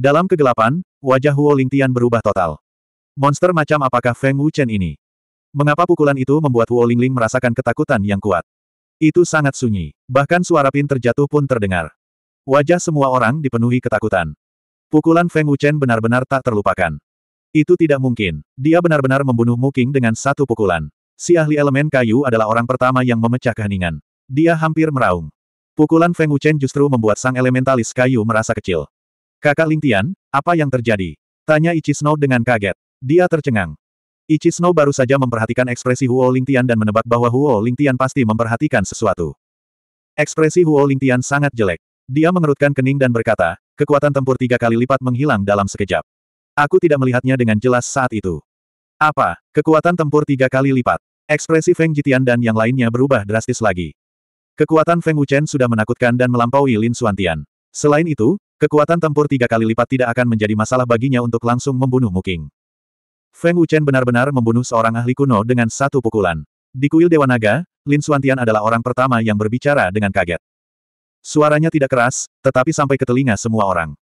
Dalam kegelapan, wajah Huo Lingtian berubah total. Monster macam apakah Feng Wuchen ini? Mengapa pukulan itu membuat Huo Lingling merasakan ketakutan yang kuat? Itu sangat sunyi, bahkan suara pin terjatuh pun terdengar. Wajah semua orang dipenuhi ketakutan. Pukulan Feng Wuchen benar-benar tak terlupakan. Itu tidak mungkin. Dia benar-benar membunuh Muking dengan satu pukulan. Si ahli elemen kayu adalah orang pertama yang memecah keheningan. Dia hampir meraung. Pukulan Feng Wuchen justru membuat sang elementalis kayu merasa kecil. Kakak Lingtian, apa yang terjadi? Tanya Ichisno dengan kaget. Dia tercengang. Ichisno baru saja memperhatikan ekspresi Huo Lingtian dan menebak bahwa Huo Lingtian pasti memperhatikan sesuatu. Ekspresi Huo Lingtian sangat jelek. Dia mengerutkan kening dan berkata, kekuatan tempur tiga kali lipat menghilang dalam sekejap. Aku tidak melihatnya dengan jelas saat itu. Apa, kekuatan tempur tiga kali lipat? Ekspresi Feng Jitian dan yang lainnya berubah drastis lagi. Kekuatan Feng Wuchen sudah menakutkan dan melampaui Lin Suantian. Selain itu, Kekuatan tempur tiga kali lipat tidak akan menjadi masalah baginya untuk langsung membunuh Muking. Feng Wuchen benar-benar membunuh seorang ahli kuno dengan satu pukulan. Di kuil Dewa Naga, Lin Suantian adalah orang pertama yang berbicara dengan kaget. Suaranya tidak keras, tetapi sampai ke telinga semua orang.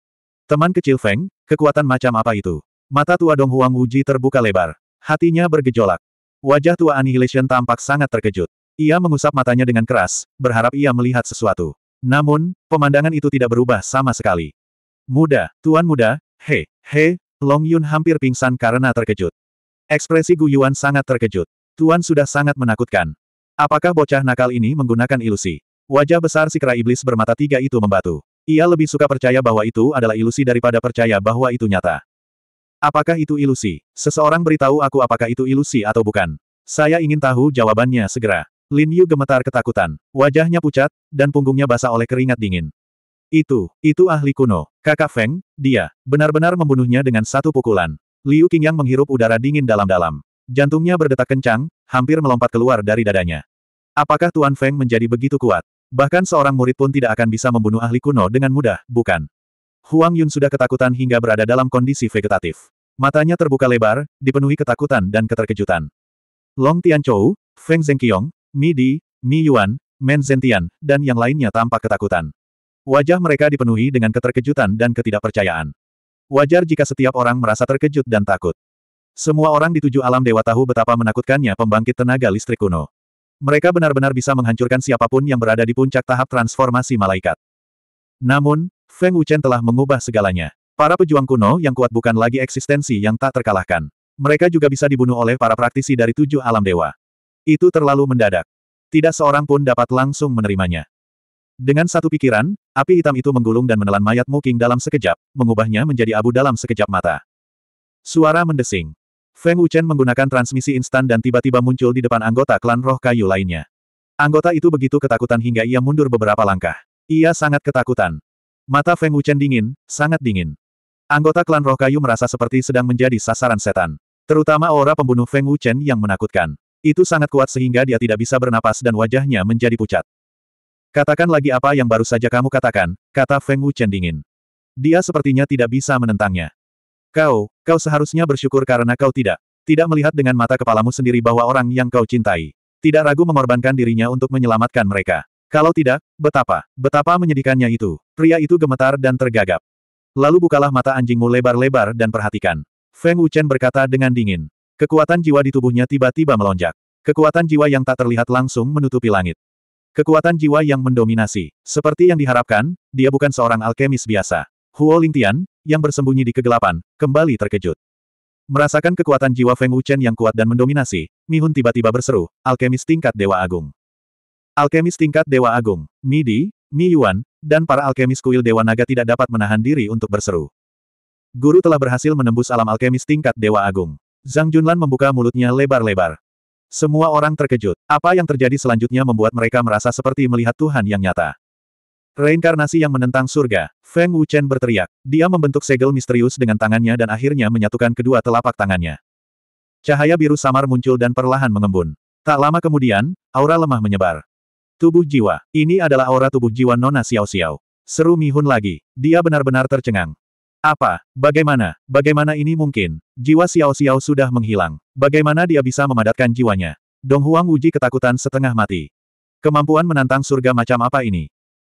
Teman kecil Feng, kekuatan macam apa itu? Mata tua Dong Huang Wuji terbuka lebar. Hatinya bergejolak. Wajah tua Annihilation tampak sangat terkejut. Ia mengusap matanya dengan keras, berharap ia melihat sesuatu. Namun, pemandangan itu tidak berubah sama sekali. Muda, tuan muda, he, he, Long Yun hampir pingsan karena terkejut. Ekspresi Gu Guyuan sangat terkejut. Tuan sudah sangat menakutkan. Apakah bocah nakal ini menggunakan ilusi? Wajah besar si kera iblis bermata tiga itu membatu. Ia lebih suka percaya bahwa itu adalah ilusi daripada percaya bahwa itu nyata. Apakah itu ilusi? Seseorang beritahu aku apakah itu ilusi atau bukan. Saya ingin tahu jawabannya segera. Lin Yu gemetar ketakutan, wajahnya pucat, dan punggungnya basah oleh keringat dingin. Itu, itu ahli kuno. Kakak Feng, dia, benar-benar membunuhnya dengan satu pukulan. Liu Qingyang menghirup udara dingin dalam-dalam. Jantungnya berdetak kencang, hampir melompat keluar dari dadanya. Apakah Tuan Feng menjadi begitu kuat? Bahkan seorang murid pun tidak akan bisa membunuh ahli kuno dengan mudah, bukan? Huang Yun sudah ketakutan hingga berada dalam kondisi vegetatif. Matanya terbuka lebar, dipenuhi ketakutan dan keterkejutan. Long Tian Chou, Feng Zhengqiong, Mi Di, Mi Yuan, Men Zentian, dan yang lainnya tampak ketakutan. Wajah mereka dipenuhi dengan keterkejutan dan ketidakpercayaan. Wajar jika setiap orang merasa terkejut dan takut. Semua orang di tujuh alam dewa tahu betapa menakutkannya pembangkit tenaga listrik kuno. Mereka benar-benar bisa menghancurkan siapapun yang berada di puncak tahap transformasi malaikat. Namun, Feng Wuchen telah mengubah segalanya. Para pejuang kuno yang kuat bukan lagi eksistensi yang tak terkalahkan. Mereka juga bisa dibunuh oleh para praktisi dari tujuh alam dewa. Itu terlalu mendadak. Tidak seorang pun dapat langsung menerimanya. Dengan satu pikiran, api hitam itu menggulung dan menelan mayat Muking dalam sekejap, mengubahnya menjadi abu dalam sekejap mata. Suara mendesing. Feng Wuchen menggunakan transmisi instan dan tiba-tiba muncul di depan anggota klan roh kayu lainnya. Anggota itu begitu ketakutan hingga ia mundur beberapa langkah. Ia sangat ketakutan. Mata Feng Wuchen dingin, sangat dingin. Anggota klan roh kayu merasa seperti sedang menjadi sasaran setan. Terutama aura pembunuh Feng Wuchen yang menakutkan. Itu sangat kuat sehingga dia tidak bisa bernapas dan wajahnya menjadi pucat. Katakan lagi apa yang baru saja kamu katakan, kata Feng Wuchen dingin. Dia sepertinya tidak bisa menentangnya. Kau, kau seharusnya bersyukur karena kau tidak. Tidak melihat dengan mata kepalamu sendiri bahwa orang yang kau cintai. Tidak ragu mengorbankan dirinya untuk menyelamatkan mereka. Kalau tidak, betapa, betapa menyedihkannya itu. Pria itu gemetar dan tergagap. Lalu bukalah mata anjingmu lebar-lebar dan perhatikan. Feng Wuchen berkata dengan dingin. Kekuatan jiwa di tubuhnya tiba-tiba melonjak. Kekuatan jiwa yang tak terlihat langsung menutupi langit. Kekuatan jiwa yang mendominasi. Seperti yang diharapkan, dia bukan seorang alkemis biasa. Huo Lingtian, yang bersembunyi di kegelapan, kembali terkejut. Merasakan kekuatan jiwa Feng Wuchen yang kuat dan mendominasi, Mi Hun tiba-tiba berseru, alkemis tingkat Dewa Agung. Alkemis tingkat Dewa Agung, Mi Di, Mi Yuan, dan para alkemis kuil Dewa Naga tidak dapat menahan diri untuk berseru. Guru telah berhasil menembus alam alkemis tingkat Dewa Agung. Zhang Junlan membuka mulutnya lebar-lebar. Semua orang terkejut. Apa yang terjadi selanjutnya membuat mereka merasa seperti melihat Tuhan yang nyata. Reinkarnasi yang menentang surga, Feng Wuchen berteriak. Dia membentuk segel misterius dengan tangannya dan akhirnya menyatukan kedua telapak tangannya. Cahaya biru samar muncul dan perlahan mengembun. Tak lama kemudian, aura lemah menyebar. Tubuh jiwa, ini adalah aura tubuh jiwa Nona Xiao Xiao. Seru Mihun lagi, dia benar-benar tercengang. Apa? Bagaimana? Bagaimana ini mungkin? Jiwa Xiao Xiao sudah menghilang. Bagaimana dia bisa memadatkan jiwanya? Dong Huang uji ketakutan setengah mati. Kemampuan menantang surga macam apa ini?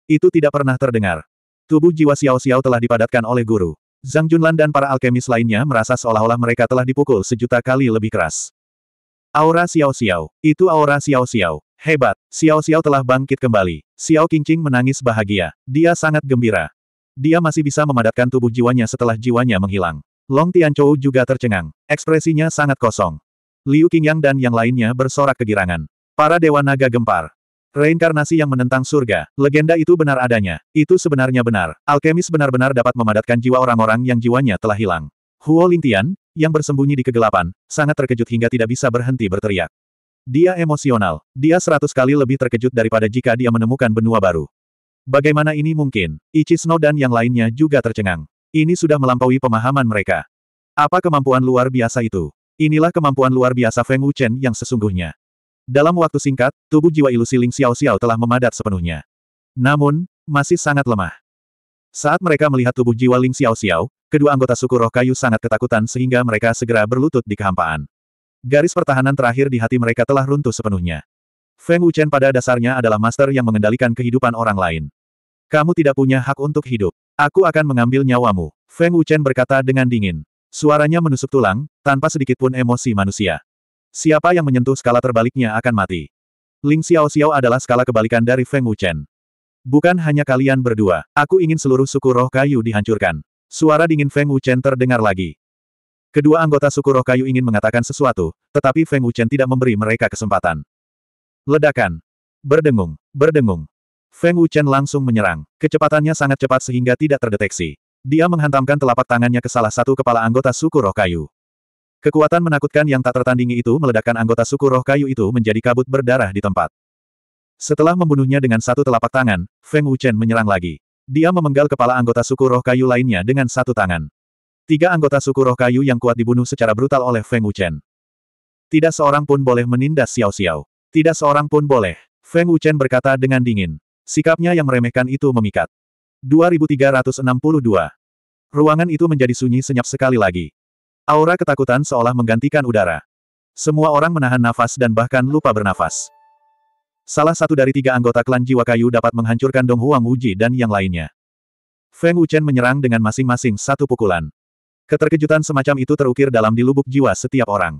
Itu tidak pernah terdengar. Tubuh jiwa Xiao Xiao telah dipadatkan oleh guru. Zhang Junlan dan para alkemis lainnya merasa seolah-olah mereka telah dipukul sejuta kali lebih keras. Aura Xiao Xiao. Itu aura Xiao Xiao. Hebat, Xiao Xiao telah bangkit kembali. Xiao Qingqing menangis bahagia. Dia sangat gembira. Dia masih bisa memadatkan tubuh jiwanya setelah jiwanya menghilang. Long Tianchou juga tercengang. Ekspresinya sangat kosong. Liu Qingyang dan yang lainnya bersorak kegirangan. Para Dewa Naga gempar. Reinkarnasi yang menentang surga, legenda itu benar adanya. Itu sebenarnya benar. Alkemis benar-benar dapat memadatkan jiwa orang-orang yang jiwanya telah hilang. Huo Lingtian, yang bersembunyi di kegelapan, sangat terkejut hingga tidak bisa berhenti berteriak. Dia emosional. Dia seratus kali lebih terkejut daripada jika dia menemukan benua baru. Bagaimana ini mungkin? Ichisno dan yang lainnya juga tercengang. Ini sudah melampaui pemahaman mereka. Apa kemampuan luar biasa itu? Inilah kemampuan luar biasa Feng Wuchen yang sesungguhnya. Dalam waktu singkat, tubuh jiwa ilusi Ling Xiao Xiao telah memadat sepenuhnya. Namun, masih sangat lemah. Saat mereka melihat tubuh jiwa Ling Xiao Xiao, kedua anggota suku roh kayu sangat ketakutan sehingga mereka segera berlutut di kehampaan. Garis pertahanan terakhir di hati mereka telah runtuh sepenuhnya. Feng Wuchen pada dasarnya adalah master yang mengendalikan kehidupan orang lain. Kamu tidak punya hak untuk hidup. Aku akan mengambil nyawamu. Feng Wuchen berkata dengan dingin. Suaranya menusuk tulang, tanpa sedikitpun emosi manusia. Siapa yang menyentuh skala terbaliknya akan mati. Ling Xiao Xiao adalah skala kebalikan dari Feng Wuchen. Bukan hanya kalian berdua, aku ingin seluruh suku roh kayu dihancurkan. Suara dingin Feng Wuchen terdengar lagi. Kedua anggota suku roh kayu ingin mengatakan sesuatu, tetapi Feng Wuchen tidak memberi mereka kesempatan. Ledakan. Berdengung, berdengung. Feng Wuchen langsung menyerang. Kecepatannya sangat cepat sehingga tidak terdeteksi. Dia menghantamkan telapak tangannya ke salah satu kepala anggota suku roh kayu. Kekuatan menakutkan yang tak tertandingi itu meledakkan anggota suku roh kayu itu menjadi kabut berdarah di tempat. Setelah membunuhnya dengan satu telapak tangan, Feng Wuchen menyerang lagi. Dia memenggal kepala anggota suku roh kayu lainnya dengan satu tangan. Tiga anggota suku roh kayu yang kuat dibunuh secara brutal oleh Feng Wuchen. Tidak seorang pun boleh menindas Xiao Xiao. Tidak seorang pun boleh. Feng Wuchen berkata dengan dingin. Sikapnya yang meremehkan itu memikat. 2362. Ruangan itu menjadi sunyi senyap sekali lagi. Aura ketakutan seolah menggantikan udara. Semua orang menahan nafas dan bahkan lupa bernafas. Salah satu dari tiga anggota klan Jiwa Kayu dapat menghancurkan Dong Huang Wuji dan yang lainnya. Feng Wuchen menyerang dengan masing-masing satu pukulan. Keterkejutan semacam itu terukir dalam di lubuk jiwa setiap orang.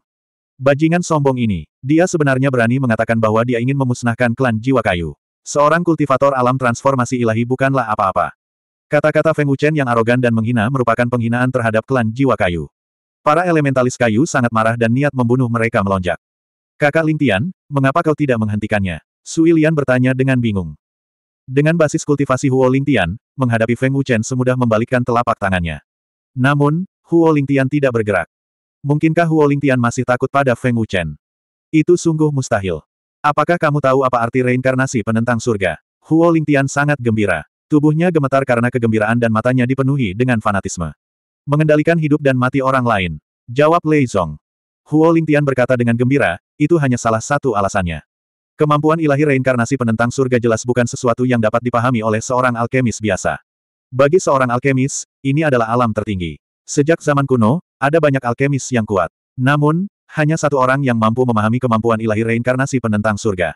Bajingan sombong ini, dia sebenarnya berani mengatakan bahwa dia ingin memusnahkan klan Jiwa Kayu. Seorang kultivator alam transformasi ilahi bukanlah apa-apa. Kata-kata Feng Wuchen yang arogan dan menghina merupakan penghinaan terhadap klan jiwa kayu. Para elementalis kayu sangat marah dan niat membunuh mereka melonjak. Kakak Lintian, mengapa kau tidak menghentikannya? Sui Lian bertanya dengan bingung. Dengan basis kultivasi Huo Lingtian, menghadapi Feng Wuchen semudah membalikkan telapak tangannya. Namun, Huo Lingtian tidak bergerak. Mungkinkah Huo Lingtian masih takut pada Feng Wuchen? Itu sungguh mustahil. Apakah kamu tahu apa arti reinkarnasi penentang surga? Huo Lingtian sangat gembira. Tubuhnya gemetar karena kegembiraan dan matanya dipenuhi dengan fanatisme. Mengendalikan hidup dan mati orang lain. Jawab Lei Zong. Huo Lingtian berkata dengan gembira, itu hanya salah satu alasannya. Kemampuan ilahi reinkarnasi penentang surga jelas bukan sesuatu yang dapat dipahami oleh seorang alkemis biasa. Bagi seorang alkemis, ini adalah alam tertinggi. Sejak zaman kuno, ada banyak alkemis yang kuat. Namun, hanya satu orang yang mampu memahami kemampuan ilahi reinkarnasi penentang surga.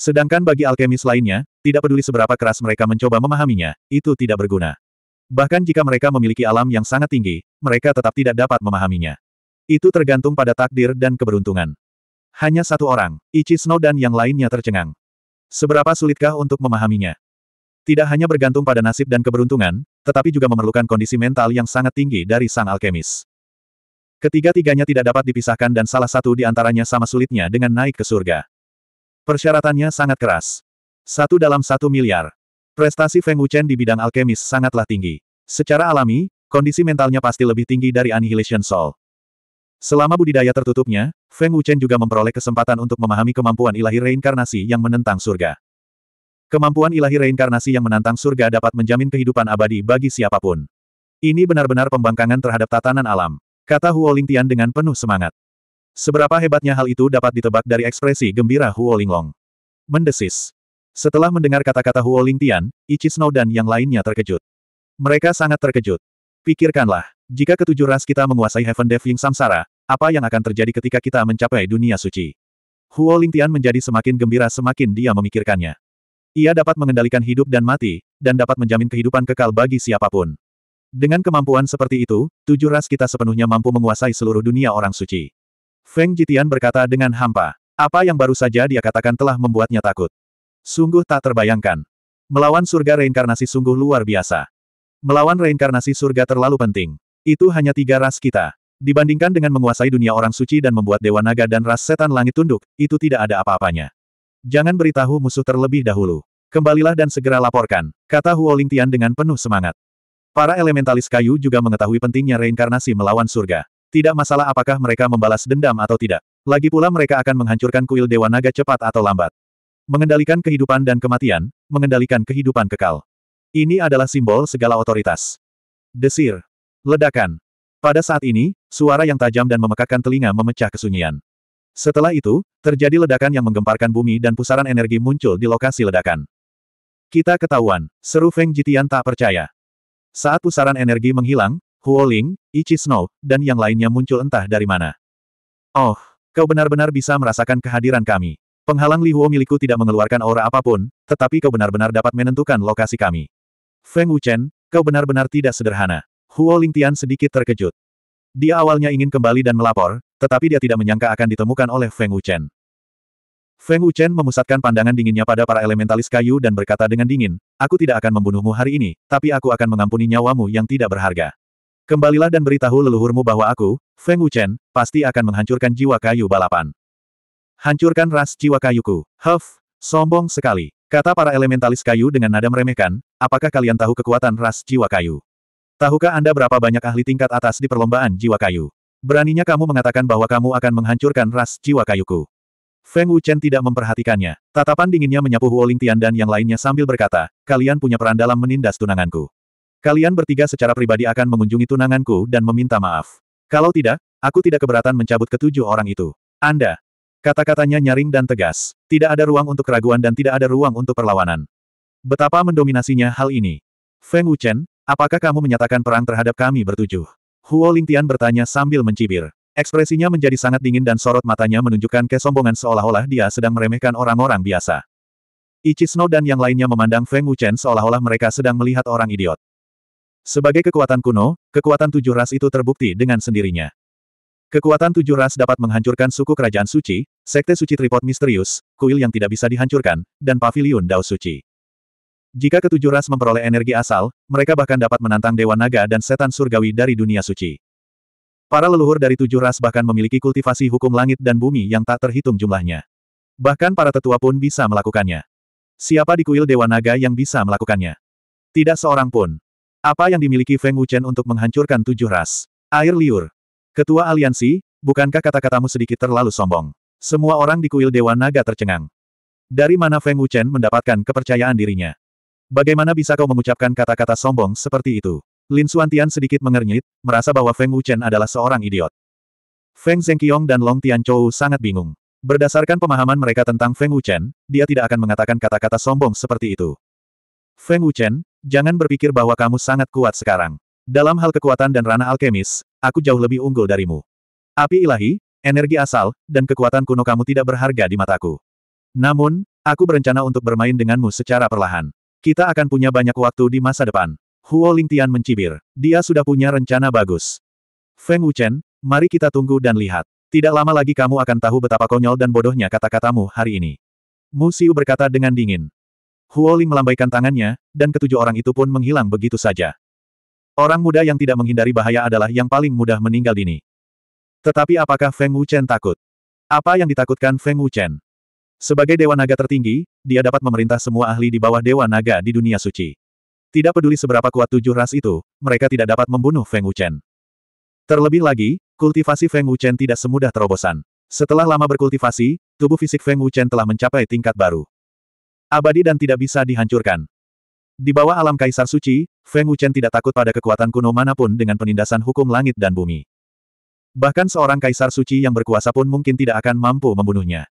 Sedangkan bagi alkemis lainnya, tidak peduli seberapa keras mereka mencoba memahaminya, itu tidak berguna. Bahkan jika mereka memiliki alam yang sangat tinggi, mereka tetap tidak dapat memahaminya. Itu tergantung pada takdir dan keberuntungan. Hanya satu orang, Snow dan yang lainnya tercengang. Seberapa sulitkah untuk memahaminya? Tidak hanya bergantung pada nasib dan keberuntungan, tetapi juga memerlukan kondisi mental yang sangat tinggi dari sang alkemis. Ketiga-tiganya tidak dapat dipisahkan dan salah satu di antaranya sama sulitnya dengan naik ke surga. Persyaratannya sangat keras. Satu dalam satu miliar. Prestasi Feng Wuchen di bidang alkemis sangatlah tinggi. Secara alami, kondisi mentalnya pasti lebih tinggi dari Annihilation Soul. Selama budidaya tertutupnya, Feng Wuchen juga memperoleh kesempatan untuk memahami kemampuan ilahi reinkarnasi yang menentang surga. Kemampuan ilahi reinkarnasi yang menantang surga dapat menjamin kehidupan abadi bagi siapapun. Ini benar-benar pembangkangan terhadap tatanan alam. Kata Huolingtian dengan penuh semangat. Seberapa hebatnya hal itu dapat ditebak dari ekspresi gembira Huolinglong. Mendesis. Setelah mendengar kata-kata Huolingtian, Ichi Snow dan yang lainnya terkejut. Mereka sangat terkejut. Pikirkanlah, jika ketujuh ras kita menguasai Heaven Deving Samsara, apa yang akan terjadi ketika kita mencapai dunia suci? Huo Lingtian menjadi semakin gembira semakin dia memikirkannya. Ia dapat mengendalikan hidup dan mati, dan dapat menjamin kehidupan kekal bagi siapapun. Dengan kemampuan seperti itu, tujuh ras kita sepenuhnya mampu menguasai seluruh dunia orang suci. Feng Jitian berkata dengan hampa. Apa yang baru saja dia katakan telah membuatnya takut. Sungguh tak terbayangkan. Melawan surga reinkarnasi sungguh luar biasa. Melawan reinkarnasi surga terlalu penting. Itu hanya tiga ras kita. Dibandingkan dengan menguasai dunia orang suci dan membuat dewa naga dan ras setan langit tunduk, itu tidak ada apa-apanya. Jangan beritahu musuh terlebih dahulu. Kembalilah dan segera laporkan, kata Huo Lingtian dengan penuh semangat. Para elementalis kayu juga mengetahui pentingnya reinkarnasi melawan surga. Tidak masalah apakah mereka membalas dendam atau tidak. Lagi pula mereka akan menghancurkan kuil Dewa Naga cepat atau lambat. Mengendalikan kehidupan dan kematian, mengendalikan kehidupan kekal. Ini adalah simbol segala otoritas. Desir. Ledakan. Pada saat ini, suara yang tajam dan memekakkan telinga memecah kesunyian. Setelah itu, terjadi ledakan yang menggemparkan bumi dan pusaran energi muncul di lokasi ledakan. Kita ketahuan, seru Feng Jitian tak percaya. Saat pusaran energi menghilang, Huoling, Ichi Snow, dan yang lainnya muncul entah dari mana. Oh, kau benar-benar bisa merasakan kehadiran kami. Penghalang Li Huo milikku tidak mengeluarkan aura apapun, tetapi kau benar-benar dapat menentukan lokasi kami. Feng Wuchen, kau benar-benar tidak sederhana. Huo Ling Tian sedikit terkejut. Dia awalnya ingin kembali dan melapor, tetapi dia tidak menyangka akan ditemukan oleh Feng Wuchen. Feng Wuchen memusatkan pandangan dinginnya pada para elementalis kayu dan berkata dengan dingin, Aku tidak akan membunuhmu hari ini, tapi aku akan mengampuni nyawamu yang tidak berharga. Kembalilah dan beritahu leluhurmu bahwa aku, Feng Wuchen, pasti akan menghancurkan jiwa kayu balapan. Hancurkan ras jiwa kayuku. Huff, sombong sekali. Kata para elementalis kayu dengan nada meremehkan, apakah kalian tahu kekuatan ras jiwa kayu? Tahukah Anda berapa banyak ahli tingkat atas di perlombaan jiwa kayu? Beraninya kamu mengatakan bahwa kamu akan menghancurkan ras jiwa kayuku. Feng Wuchen tidak memperhatikannya. Tatapan dinginnya menyapu Huo Lingtian dan yang lainnya sambil berkata, kalian punya peran dalam menindas tunanganku. Kalian bertiga secara pribadi akan mengunjungi tunanganku dan meminta maaf. Kalau tidak, aku tidak keberatan mencabut ketujuh orang itu. Anda. Kata-katanya nyaring dan tegas. Tidak ada ruang untuk keraguan dan tidak ada ruang untuk perlawanan. Betapa mendominasinya hal ini. Feng Wuchen, apakah kamu menyatakan perang terhadap kami bertujuh? Huo Lingtian bertanya sambil mencibir. Ekspresinya menjadi sangat dingin dan sorot matanya menunjukkan kesombongan seolah-olah dia sedang meremehkan orang-orang biasa. Ichisno dan yang lainnya memandang Feng Wuchen seolah-olah mereka sedang melihat orang idiot. Sebagai kekuatan kuno, kekuatan tujuh ras itu terbukti dengan sendirinya. Kekuatan tujuh ras dapat menghancurkan suku kerajaan suci, sekte suci tripod misterius, kuil yang tidak bisa dihancurkan, dan pavilion dao suci. Jika ketujuh ras memperoleh energi asal, mereka bahkan dapat menantang Dewa Naga dan Setan Surgawi dari dunia suci. Para leluhur dari tujuh ras bahkan memiliki kultivasi hukum langit dan bumi yang tak terhitung jumlahnya. Bahkan para tetua pun bisa melakukannya. Siapa di kuil Dewa Naga yang bisa melakukannya? Tidak seorang pun. Apa yang dimiliki Feng Wuchen untuk menghancurkan tujuh ras? Air liur. Ketua aliansi, bukankah kata-katamu sedikit terlalu sombong? Semua orang di kuil Dewa Naga tercengang. Dari mana Feng Wuchen mendapatkan kepercayaan dirinya? Bagaimana bisa kau mengucapkan kata-kata sombong seperti itu? Lin Suantian sedikit mengernyit, merasa bahwa Feng Wuchen adalah seorang idiot. Feng Zhengqiong dan Long Tianchou sangat bingung. Berdasarkan pemahaman mereka tentang Feng Wuchen, dia tidak akan mengatakan kata-kata sombong seperti itu. Feng Wuchen, jangan berpikir bahwa kamu sangat kuat sekarang. Dalam hal kekuatan dan ranah alkemis, aku jauh lebih unggul darimu. Api ilahi, energi asal, dan kekuatan kuno kamu tidak berharga di mataku. Namun, aku berencana untuk bermain denganmu secara perlahan. Kita akan punya banyak waktu di masa depan. Huo Lingtian mencibir. Dia sudah punya rencana bagus. Feng Wuchen, mari kita tunggu dan lihat. Tidak lama lagi kamu akan tahu betapa konyol dan bodohnya kata-katamu hari ini. Mu Xiu berkata dengan dingin. Huo Ling melambaikan tangannya, dan ketujuh orang itu pun menghilang begitu saja. Orang muda yang tidak menghindari bahaya adalah yang paling mudah meninggal dini. Tetapi apakah Feng Wuchen takut? Apa yang ditakutkan Feng Wuchen? Sebagai Dewa Naga tertinggi, dia dapat memerintah semua ahli di bawah Dewa Naga di dunia suci. Tidak peduli seberapa kuat tujuh ras itu, mereka tidak dapat membunuh Feng Wuchen. Terlebih lagi, kultivasi Feng Wuchen tidak semudah terobosan. Setelah lama berkultivasi, tubuh fisik Feng Wuchen telah mencapai tingkat baru. Abadi dan tidak bisa dihancurkan. Di bawah alam Kaisar Suci, Feng Wuchen tidak takut pada kekuatan kuno manapun dengan penindasan hukum langit dan bumi. Bahkan seorang Kaisar Suci yang berkuasa pun mungkin tidak akan mampu membunuhnya.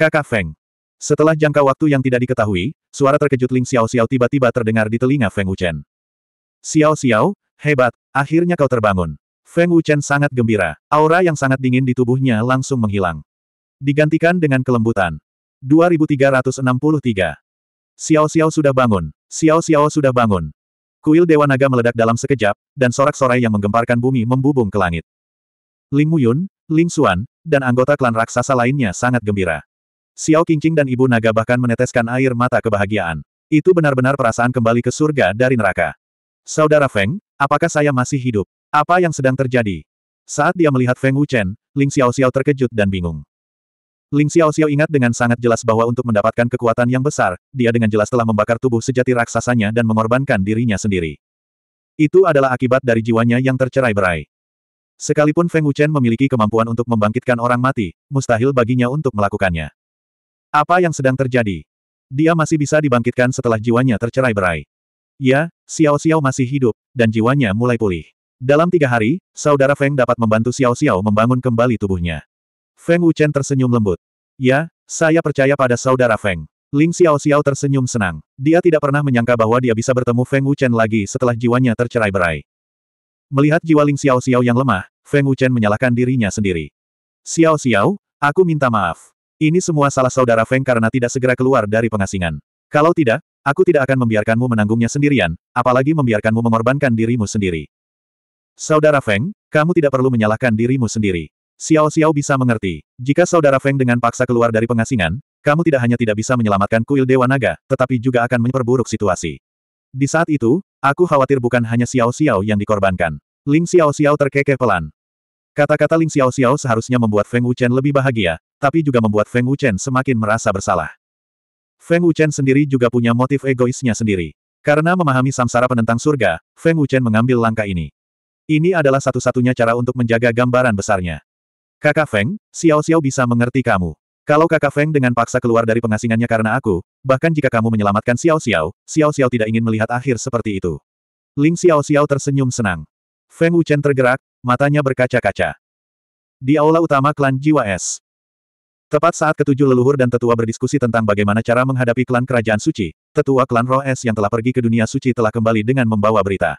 Kakak Feng setelah jangka waktu yang tidak diketahui, suara terkejut Ling Xiao Xiao tiba-tiba terdengar di telinga Feng Wuchen. Xiao Xiao, hebat, akhirnya kau terbangun. Feng Wuchen sangat gembira, aura yang sangat dingin di tubuhnya langsung menghilang. Digantikan dengan kelembutan. 2363. Xiao Xiao sudah bangun, Xiao Xiao sudah bangun. Kuil Dewa Naga meledak dalam sekejap, dan sorak-sorai yang menggemparkan bumi membubung ke langit. Ling Muyun, Ling Xuan, dan anggota klan raksasa lainnya sangat gembira. Xiao Qingqing dan Ibu Naga bahkan meneteskan air mata kebahagiaan. Itu benar-benar perasaan kembali ke surga dari neraka. Saudara Feng, apakah saya masih hidup? Apa yang sedang terjadi? Saat dia melihat Feng Wuchen, Ling Xiao Xiao terkejut dan bingung. Ling Xiao Xiao ingat dengan sangat jelas bahwa untuk mendapatkan kekuatan yang besar, dia dengan jelas telah membakar tubuh sejati raksasanya dan mengorbankan dirinya sendiri. Itu adalah akibat dari jiwanya yang tercerai berai. Sekalipun Feng Wuchen memiliki kemampuan untuk membangkitkan orang mati, mustahil baginya untuk melakukannya. Apa yang sedang terjadi? Dia masih bisa dibangkitkan setelah jiwanya tercerai berai. Ya, Xiao Xiao masih hidup, dan jiwanya mulai pulih. Dalam tiga hari, saudara Feng dapat membantu Xiao Xiao membangun kembali tubuhnya. Feng Wuchen tersenyum lembut. Ya, saya percaya pada saudara Feng. Ling Xiao Xiao tersenyum senang. Dia tidak pernah menyangka bahwa dia bisa bertemu Feng Wuchen lagi setelah jiwanya tercerai berai. Melihat jiwa Ling Xiao Xiao yang lemah, Feng Wuchen menyalahkan dirinya sendiri. Xiao Xiao, aku minta maaf. Ini semua salah saudara Feng karena tidak segera keluar dari pengasingan. Kalau tidak, aku tidak akan membiarkanmu menanggungnya sendirian, apalagi membiarkanmu mengorbankan dirimu sendiri. Saudara Feng, kamu tidak perlu menyalahkan dirimu sendiri. Xiao Xiao bisa mengerti. Jika saudara Feng dengan paksa keluar dari pengasingan, kamu tidak hanya tidak bisa menyelamatkan kuil Dewa Naga, tetapi juga akan memperburuk situasi. Di saat itu, aku khawatir bukan hanya Xiao Xiao yang dikorbankan. Ling Xiao Xiao terkekeh pelan. Kata-kata Ling Xiao Xiao seharusnya membuat Feng Wuchen lebih bahagia, tapi juga membuat Feng Wuchen semakin merasa bersalah. Feng Wuchen sendiri juga punya motif egoisnya sendiri. Karena memahami samsara penentang surga, Feng Wuchen mengambil langkah ini. Ini adalah satu-satunya cara untuk menjaga gambaran besarnya. Kakak Feng, Xiao Xiao bisa mengerti kamu. Kalau kakak Feng dengan paksa keluar dari pengasingannya karena aku, bahkan jika kamu menyelamatkan Xiao Xiao, Xiao Xiao tidak ingin melihat akhir seperti itu. Ling Xiao Xiao tersenyum senang. Feng Wuchen tergerak, matanya berkaca-kaca. Di aula utama klan Jiwa Es, Tepat saat ketujuh leluhur dan tetua berdiskusi tentang bagaimana cara menghadapi klan kerajaan suci, tetua klan roh es yang telah pergi ke dunia suci telah kembali dengan membawa berita.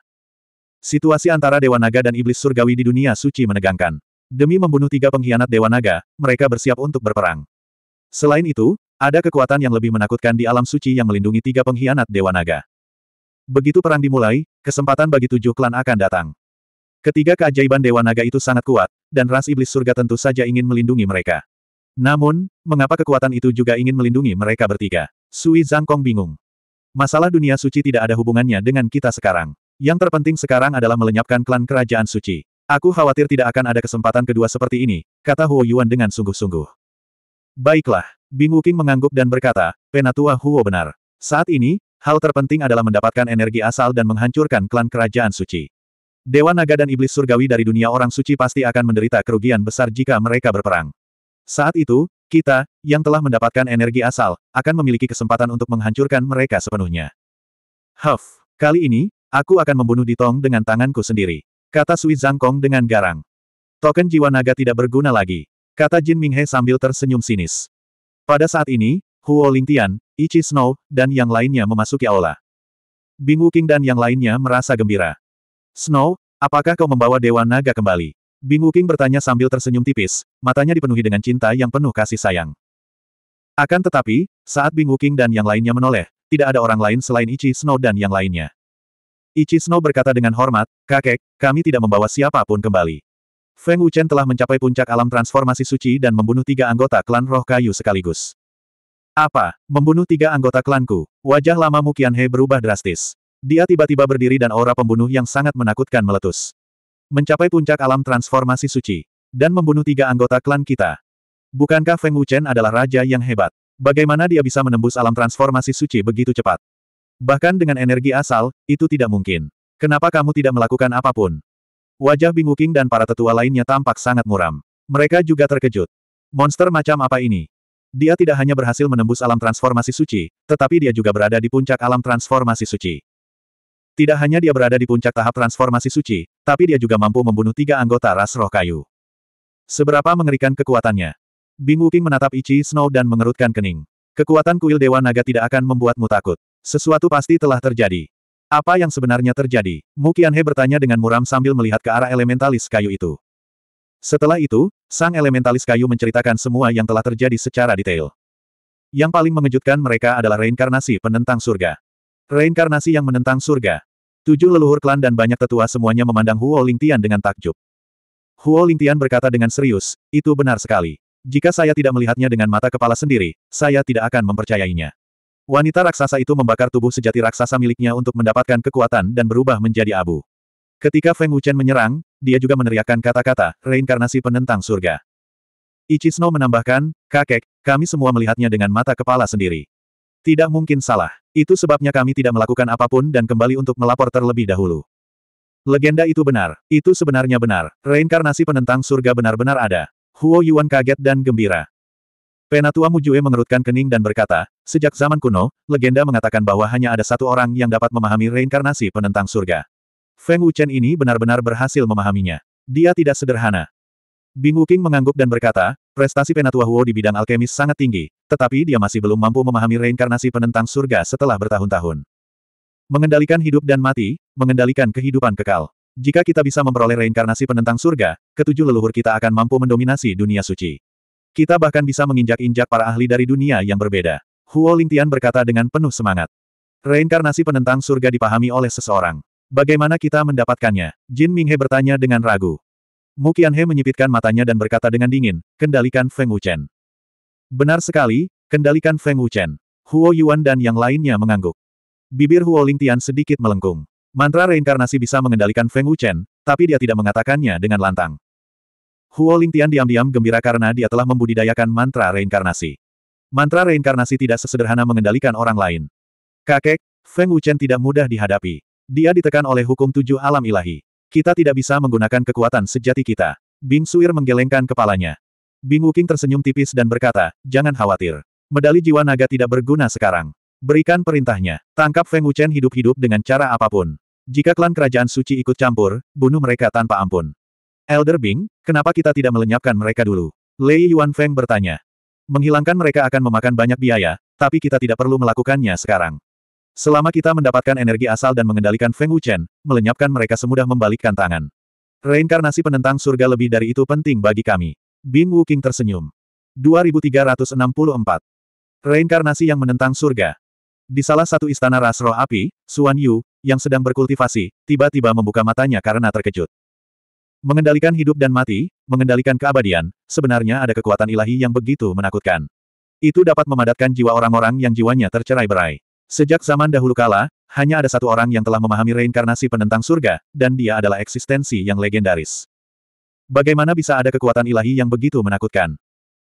Situasi antara Dewa Naga dan Iblis Surgawi di dunia suci menegangkan. Demi membunuh tiga pengkhianat Dewa Naga, mereka bersiap untuk berperang. Selain itu, ada kekuatan yang lebih menakutkan di alam suci yang melindungi tiga pengkhianat Dewa Naga. Begitu perang dimulai, kesempatan bagi tujuh klan akan datang. Ketiga keajaiban Dewa Naga itu sangat kuat, dan ras Iblis Surga tentu saja ingin melindungi mereka. Namun, mengapa kekuatan itu juga ingin melindungi mereka bertiga? Sui Zangkong bingung. Masalah dunia suci tidak ada hubungannya dengan kita sekarang. Yang terpenting sekarang adalah melenyapkan klan kerajaan suci. Aku khawatir tidak akan ada kesempatan kedua seperti ini, kata Huo Yuan dengan sungguh-sungguh. Baiklah, Bing Wuking mengangguk dan berkata, Penatua Huo benar. Saat ini, hal terpenting adalah mendapatkan energi asal dan menghancurkan klan kerajaan suci. Dewa naga dan iblis surgawi dari dunia orang suci pasti akan menderita kerugian besar jika mereka berperang. Saat itu, kita, yang telah mendapatkan energi asal, akan memiliki kesempatan untuk menghancurkan mereka sepenuhnya. Huff, kali ini, aku akan membunuh Ditong dengan tanganku sendiri. Kata Sui Zangkong dengan garang. Token jiwa naga tidak berguna lagi. Kata Jin Minghe sambil tersenyum sinis. Pada saat ini, Huo Lingtian, Ichi Snow, dan yang lainnya memasuki aula. Bing Wuking dan yang lainnya merasa gembira. Snow, apakah kau membawa Dewa Naga kembali? Bing Wuking bertanya sambil tersenyum tipis, matanya dipenuhi dengan cinta yang penuh kasih sayang. Akan tetapi, saat Bing Wuking dan yang lainnya menoleh, tidak ada orang lain selain Ichi Snow dan yang lainnya. Ichi Snow berkata dengan hormat, kakek, kami tidak membawa siapapun kembali. Feng Wuchen telah mencapai puncak alam transformasi suci dan membunuh tiga anggota klan roh kayu sekaligus. Apa? Membunuh tiga anggota klanku? Wajah lama Mukian He berubah drastis. Dia tiba-tiba berdiri dan aura pembunuh yang sangat menakutkan meletus. Mencapai puncak alam transformasi suci. Dan membunuh tiga anggota klan kita. Bukankah Feng Wuchen adalah raja yang hebat? Bagaimana dia bisa menembus alam transformasi suci begitu cepat? Bahkan dengan energi asal, itu tidak mungkin. Kenapa kamu tidak melakukan apapun? Wajah Bing Wuking dan para tetua lainnya tampak sangat muram. Mereka juga terkejut. Monster macam apa ini? Dia tidak hanya berhasil menembus alam transformasi suci, tetapi dia juga berada di puncak alam transformasi suci. Tidak hanya dia berada di puncak tahap transformasi suci, tapi dia juga mampu membunuh tiga anggota ras roh kayu. Seberapa mengerikan kekuatannya. Bing Wuking menatap Ichi Snow dan mengerutkan kening. Kekuatan kuil Dewa Naga tidak akan membuatmu takut. Sesuatu pasti telah terjadi. Apa yang sebenarnya terjadi? Mu Qianhe bertanya dengan muram sambil melihat ke arah elementalis kayu itu. Setelah itu, sang elementalis kayu menceritakan semua yang telah terjadi secara detail. Yang paling mengejutkan mereka adalah reinkarnasi penentang surga. Reinkarnasi yang menentang surga. Tujuh leluhur klan dan banyak tetua semuanya memandang Huo Lingtian dengan takjub. Huo Lingtian berkata dengan serius, itu benar sekali. Jika saya tidak melihatnya dengan mata kepala sendiri, saya tidak akan mempercayainya. Wanita raksasa itu membakar tubuh sejati raksasa miliknya untuk mendapatkan kekuatan dan berubah menjadi abu. Ketika Feng Wuchen menyerang, dia juga meneriakkan kata-kata, reinkarnasi penentang surga. Ichisno menambahkan, kakek, kami semua melihatnya dengan mata kepala sendiri. Tidak mungkin salah. Itu sebabnya kami tidak melakukan apapun dan kembali untuk melapor terlebih dahulu. Legenda itu benar. Itu sebenarnya benar. Reinkarnasi penentang surga benar-benar ada. Huo Yuan kaget dan gembira. Penatua Mujue mengerutkan kening dan berkata, sejak zaman kuno, legenda mengatakan bahwa hanya ada satu orang yang dapat memahami reinkarnasi penentang surga. Feng Wuchen ini benar-benar berhasil memahaminya. Dia tidak sederhana. Bing Wuking mengangguk dan berkata, prestasi Penatua Huo di bidang alkemis sangat tinggi, tetapi dia masih belum mampu memahami reinkarnasi penentang surga setelah bertahun-tahun. Mengendalikan hidup dan mati, mengendalikan kehidupan kekal. Jika kita bisa memperoleh reinkarnasi penentang surga, ketujuh leluhur kita akan mampu mendominasi dunia suci. Kita bahkan bisa menginjak-injak para ahli dari dunia yang berbeda. Huo Lingtian berkata dengan penuh semangat. Reinkarnasi penentang surga dipahami oleh seseorang. Bagaimana kita mendapatkannya? Jin Minghe bertanya dengan ragu. Mukian Qianhe menyipitkan matanya dan berkata dengan dingin, kendalikan Feng Wuchen. Benar sekali, kendalikan Feng Wuchen. Huo Yuan dan yang lainnya mengangguk. Bibir Huo Lingtian sedikit melengkung. Mantra reinkarnasi bisa mengendalikan Feng Wuchen, tapi dia tidak mengatakannya dengan lantang. Huo Lingtian diam-diam gembira karena dia telah membudidayakan mantra reinkarnasi. Mantra reinkarnasi tidak sesederhana mengendalikan orang lain. Kakek, Feng Wuchen tidak mudah dihadapi. Dia ditekan oleh hukum tujuh alam ilahi. Kita tidak bisa menggunakan kekuatan sejati kita. Bing Suir menggelengkan kepalanya. Bing Wuking tersenyum tipis dan berkata, jangan khawatir. Medali jiwa naga tidak berguna sekarang. Berikan perintahnya. Tangkap Feng Wuchen hidup-hidup dengan cara apapun. Jika klan kerajaan suci ikut campur, bunuh mereka tanpa ampun. Elder Bing, kenapa kita tidak melenyapkan mereka dulu? Lei Yuan Feng bertanya. Menghilangkan mereka akan memakan banyak biaya, tapi kita tidak perlu melakukannya sekarang. Selama kita mendapatkan energi asal dan mengendalikan Feng Wuchen, melenyapkan mereka semudah membalikkan tangan. Reinkarnasi penentang surga lebih dari itu penting bagi kami. Bing King tersenyum. 2364. Reinkarnasi yang menentang surga. Di salah satu istana ras roh api, Xuan Yu, yang sedang berkultivasi, tiba-tiba membuka matanya karena terkejut. Mengendalikan hidup dan mati, mengendalikan keabadian, sebenarnya ada kekuatan ilahi yang begitu menakutkan. Itu dapat memadatkan jiwa orang-orang yang jiwanya tercerai-berai. Sejak zaman dahulu kala, hanya ada satu orang yang telah memahami reinkarnasi penentang surga, dan dia adalah eksistensi yang legendaris. Bagaimana bisa ada kekuatan ilahi yang begitu menakutkan?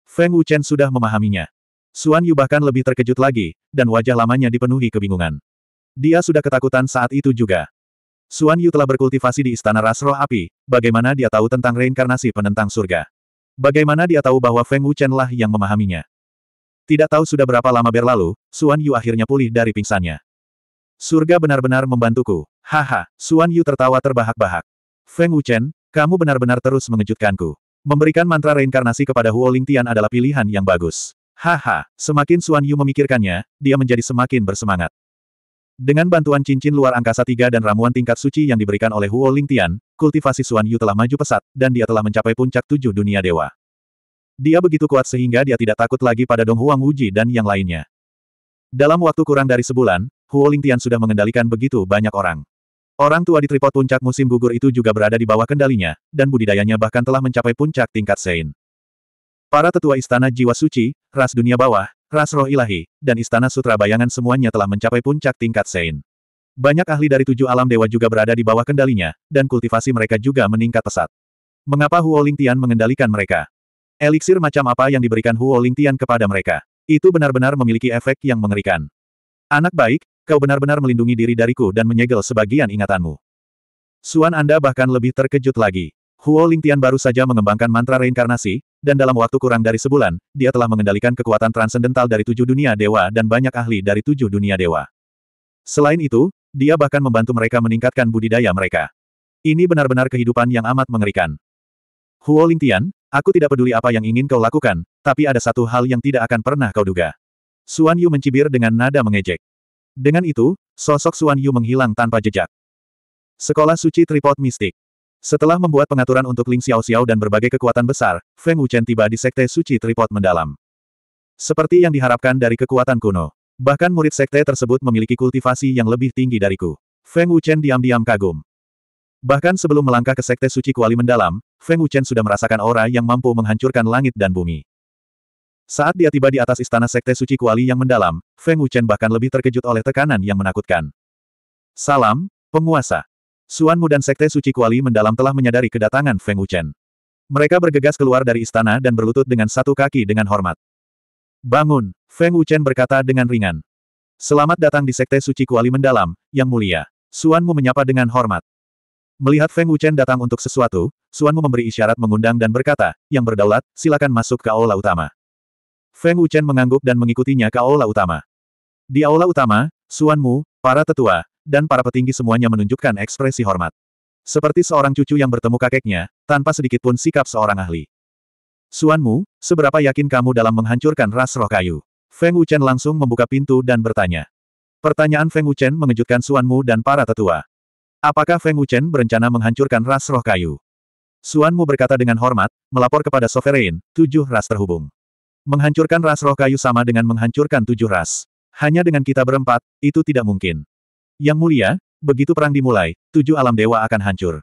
Feng Wuchen sudah memahaminya. Suan Yu bahkan lebih terkejut lagi, dan wajah lamanya dipenuhi kebingungan. Dia sudah ketakutan saat itu juga. Suan Yu telah berkultivasi di Istana Rasroh Api, bagaimana dia tahu tentang reinkarnasi penentang surga? Bagaimana dia tahu bahwa Feng Wuchen lah yang memahaminya? Tidak tahu sudah berapa lama berlalu, Suan Yu akhirnya pulih dari pingsannya. Surga benar-benar membantuku. Haha, Suan Yu tertawa terbahak-bahak. Feng Wuchen, kamu benar-benar terus mengejutkanku. Memberikan mantra reinkarnasi kepada Huo Lingtian adalah pilihan yang bagus. Haha, semakin Suan Yu memikirkannya, dia menjadi semakin bersemangat. Dengan bantuan cincin luar angkasa tiga dan ramuan tingkat suci yang diberikan oleh Huo Lingtian, kultivasi Suan Yu telah maju pesat, dan dia telah mencapai puncak tujuh dunia dewa. Dia begitu kuat sehingga dia tidak takut lagi pada Dong Huang Wuji dan yang lainnya. Dalam waktu kurang dari sebulan, Huo Lingtian sudah mengendalikan begitu banyak orang. Orang tua di tripod puncak musim gugur itu juga berada di bawah kendalinya, dan budidayanya bahkan telah mencapai puncak tingkat Sein. Para tetua istana jiwa suci, ras dunia bawah, ras roh ilahi, dan istana sutra bayangan semuanya telah mencapai puncak tingkat Sein. Banyak ahli dari tujuh alam dewa juga berada di bawah kendalinya, dan kultivasi mereka juga meningkat pesat. Mengapa Huo Lingtian mengendalikan mereka? Eliksir macam apa yang diberikan Huo Lingtian kepada mereka? Itu benar-benar memiliki efek yang mengerikan. Anak baik, kau benar-benar melindungi diri dariku dan menyegel sebagian ingatanmu. Suan Anda bahkan lebih terkejut lagi. Huo Lingtian baru saja mengembangkan mantra reinkarnasi, dan dalam waktu kurang dari sebulan, dia telah mengendalikan kekuatan transendental dari tujuh dunia dewa dan banyak ahli dari tujuh dunia dewa. Selain itu, dia bahkan membantu mereka meningkatkan budidaya mereka. Ini benar-benar kehidupan yang amat mengerikan. Huo Lingtian, aku tidak peduli apa yang ingin kau lakukan, tapi ada satu hal yang tidak akan pernah kau duga. Suan Yu mencibir dengan nada mengejek. Dengan itu, sosok Suan Yu menghilang tanpa jejak. Sekolah Suci Tripod Mistik Setelah membuat pengaturan untuk Ling Xiao Xiao dan berbagai kekuatan besar, Feng Wuchen tiba di Sekte Suci Tripod mendalam. Seperti yang diharapkan dari kekuatan kuno. Bahkan murid sekte tersebut memiliki kultivasi yang lebih tinggi dariku. Feng Wuchen diam-diam kagum. Bahkan sebelum melangkah ke Sekte Suci Kuali mendalam, Feng Wuchen sudah merasakan aura yang mampu menghancurkan langit dan bumi. Saat dia tiba di atas istana Sekte Suci Kuali yang mendalam, Feng Wuchen bahkan lebih terkejut oleh tekanan yang menakutkan. Salam, penguasa. Suanmu dan Sekte Suci Kuali mendalam telah menyadari kedatangan Feng Wuchen. Mereka bergegas keluar dari istana dan berlutut dengan satu kaki dengan hormat. Bangun, Feng Wuchen berkata dengan ringan. Selamat datang di Sekte Suci Kuali Mendalam, Yang Mulia. Suanmu menyapa dengan hormat. Melihat Feng Wuchen datang untuk sesuatu, Suanmu memberi isyarat mengundang dan berkata, yang berdaulat, silakan masuk ke aula utama. Feng Wuchen mengangguk dan mengikutinya ke aula utama. Di aula utama, Suanmu, para tetua, dan para petinggi semuanya menunjukkan ekspresi hormat. Seperti seorang cucu yang bertemu kakeknya, tanpa sedikitpun sikap seorang ahli. Suanmu, seberapa yakin kamu dalam menghancurkan ras roh kayu? Feng Wuchen langsung membuka pintu dan bertanya. Pertanyaan Feng Wuchen mengejutkan Suanmu dan para tetua. Apakah Feng Wuchen berencana menghancurkan ras roh kayu? Suanmu berkata dengan hormat, melapor kepada Sovereign, tujuh ras terhubung. Menghancurkan ras roh kayu sama dengan menghancurkan tujuh ras. Hanya dengan kita berempat, itu tidak mungkin. Yang mulia, begitu perang dimulai, tujuh alam dewa akan hancur.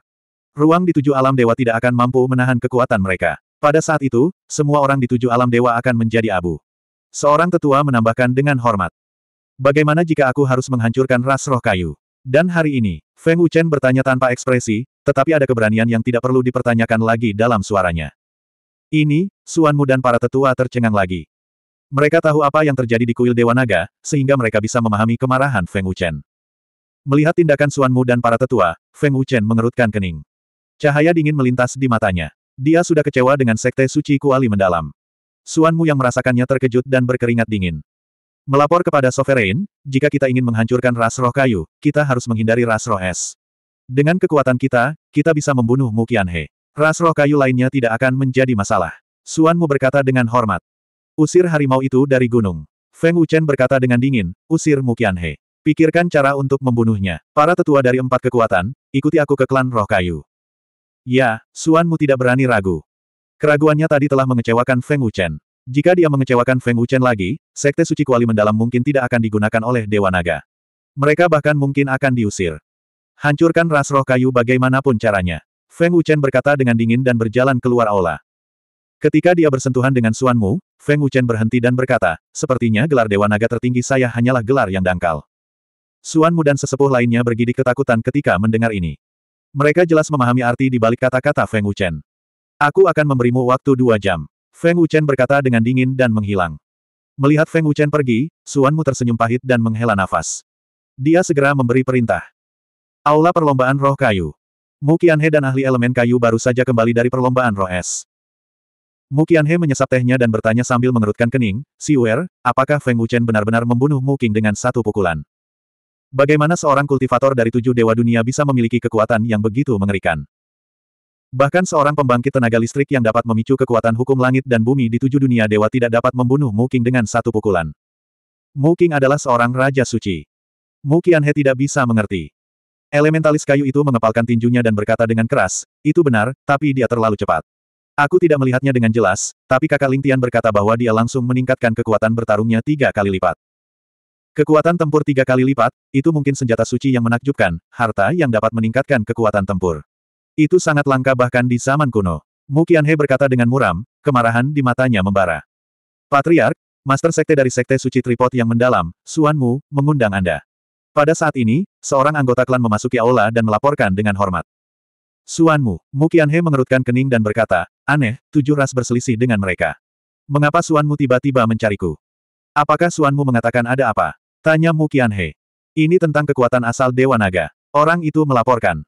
Ruang di tujuh alam dewa tidak akan mampu menahan kekuatan mereka. Pada saat itu, semua orang di tujuh alam dewa akan menjadi abu. Seorang tetua menambahkan dengan hormat. Bagaimana jika aku harus menghancurkan ras roh kayu? Dan hari ini, Feng Wuchen bertanya tanpa ekspresi, tetapi ada keberanian yang tidak perlu dipertanyakan lagi dalam suaranya. Ini, Suanmu dan para tetua tercengang lagi. Mereka tahu apa yang terjadi di kuil Dewa Naga, sehingga mereka bisa memahami kemarahan Feng Wuchen. Melihat tindakan Suanmu dan para tetua, Feng Wuchen mengerutkan kening. Cahaya dingin melintas di matanya. Dia sudah kecewa dengan Sekte Suci Kuali mendalam. Suanmu yang merasakannya terkejut dan berkeringat dingin. Melapor kepada Sovereign, jika kita ingin menghancurkan ras roh kayu, kita harus menghindari ras roh es. Dengan kekuatan kita, kita bisa membunuh Mukianhe. Ras roh kayu lainnya tidak akan menjadi masalah. Suanmu berkata dengan hormat. Usir harimau itu dari gunung. Feng Wuchen berkata dengan dingin, usir Mukianhe. Pikirkan cara untuk membunuhnya. Para tetua dari empat kekuatan, ikuti aku ke klan roh kayu. Ya, Suanmu tidak berani ragu. Keraguannya tadi telah mengecewakan Feng Wuchen. Jika dia mengecewakan Feng Wuchen lagi, Sekte Suci Kuali Mendalam mungkin tidak akan digunakan oleh Dewa Naga. Mereka bahkan mungkin akan diusir. Hancurkan ras roh kayu bagaimanapun caranya. Feng Wuchen berkata dengan dingin dan berjalan keluar aula. Ketika dia bersentuhan dengan Suan Mu, Feng Wuchen berhenti dan berkata, sepertinya gelar Dewa Naga tertinggi saya hanyalah gelar yang dangkal. Suan Mu dan sesepuh lainnya bergidik ketakutan ketika mendengar ini. Mereka jelas memahami arti di balik kata-kata Feng Wuchen. Aku akan memberimu waktu dua jam. Feng Wuchen berkata dengan dingin dan menghilang. Melihat Feng Wuchen pergi, Suanmu tersenyum pahit dan menghela nafas. Dia segera memberi perintah. Aula Perlombaan Roh Kayu. Mu Qianhe dan ahli elemen kayu baru saja kembali dari perlombaan roh es. Mu Qianhe menyesap tehnya dan bertanya sambil mengerutkan kening, Siwer, apakah Feng Wuchen benar-benar membunuh Mu King dengan satu pukulan? Bagaimana seorang kultivator dari tujuh dewa dunia bisa memiliki kekuatan yang begitu mengerikan? Bahkan seorang pembangkit tenaga listrik yang dapat memicu kekuatan hukum langit dan bumi di tujuh dunia dewa tidak dapat membunuh Mu dengan satu pukulan. Mu adalah seorang raja suci. Mu tidak bisa mengerti. Elementalis kayu itu mengepalkan tinjunya dan berkata dengan keras, itu benar, tapi dia terlalu cepat. Aku tidak melihatnya dengan jelas, tapi kakak Lintian berkata bahwa dia langsung meningkatkan kekuatan bertarungnya tiga kali lipat. Kekuatan tempur tiga kali lipat, itu mungkin senjata suci yang menakjubkan, harta yang dapat meningkatkan kekuatan tempur. Itu sangat langka bahkan di zaman kuno. Mu Qianhe berkata dengan muram, kemarahan di matanya membara. Patriark, Master Sekte dari Sekte Suci Tripod yang mendalam, Suanmu, mengundang Anda. Pada saat ini, seorang anggota klan memasuki aula dan melaporkan dengan hormat. Suanmu, Mu, mengerutkan kening dan berkata, aneh, tujuh ras berselisih dengan mereka. Mengapa Suanmu tiba-tiba mencariku? Apakah Suanmu mengatakan ada apa? Tanya Mu Qianhe. Ini tentang kekuatan asal Dewa Naga. Orang itu melaporkan.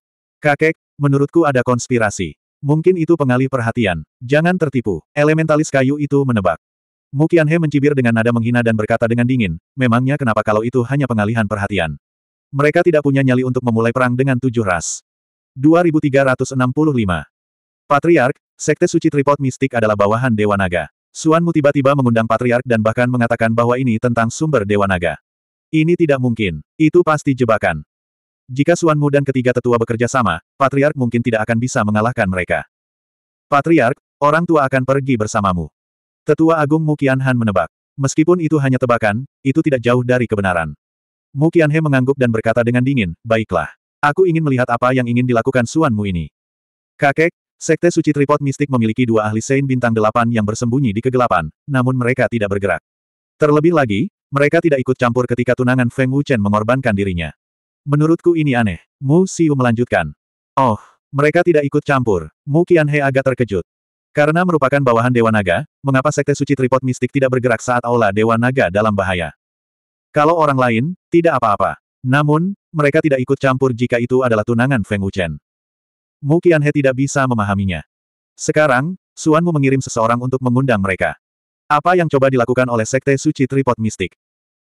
Kakek, Menurutku ada konspirasi. Mungkin itu pengalih perhatian. Jangan tertipu. Elementalis kayu itu menebak. Mukianhe mencibir dengan nada menghina dan berkata dengan dingin, memangnya kenapa kalau itu hanya pengalihan perhatian. Mereka tidak punya nyali untuk memulai perang dengan tujuh ras. 2365. Patriark, Sekte Suci Tripod Mistik adalah bawahan Dewa Naga. Suanmu tiba-tiba mengundang Patriark dan bahkan mengatakan bahwa ini tentang sumber Dewa Naga. Ini tidak mungkin. Itu pasti jebakan. Jika Suanmu dan ketiga tetua bekerja sama, Patriark mungkin tidak akan bisa mengalahkan mereka. Patriark, orang tua akan pergi bersamamu. Tetua Agung Mukianhan menebak. Meskipun itu hanya tebakan, itu tidak jauh dari kebenaran. Mukianhe mengangguk dan berkata dengan dingin, baiklah. Aku ingin melihat apa yang ingin dilakukan Suanmu ini. Kakek, Sekte Suci Tripod Mistik memiliki dua ahli Sein Bintang Delapan yang bersembunyi di kegelapan, namun mereka tidak bergerak. Terlebih lagi, mereka tidak ikut campur ketika tunangan Feng Wuchen mengorbankan dirinya. Menurutku ini aneh. Mu Siu melanjutkan. Oh, mereka tidak ikut campur. Mu Qianhe agak terkejut. Karena merupakan bawahan Dewa Naga, mengapa Sekte Suci Tripod Mistik tidak bergerak saat Aula Dewa Naga dalam bahaya? Kalau orang lain, tidak apa-apa. Namun, mereka tidak ikut campur jika itu adalah tunangan Feng Wuchen. Mu Qianhe tidak bisa memahaminya. Sekarang, Suanmu mengirim seseorang untuk mengundang mereka. Apa yang coba dilakukan oleh Sekte Suci Tripod Mistik?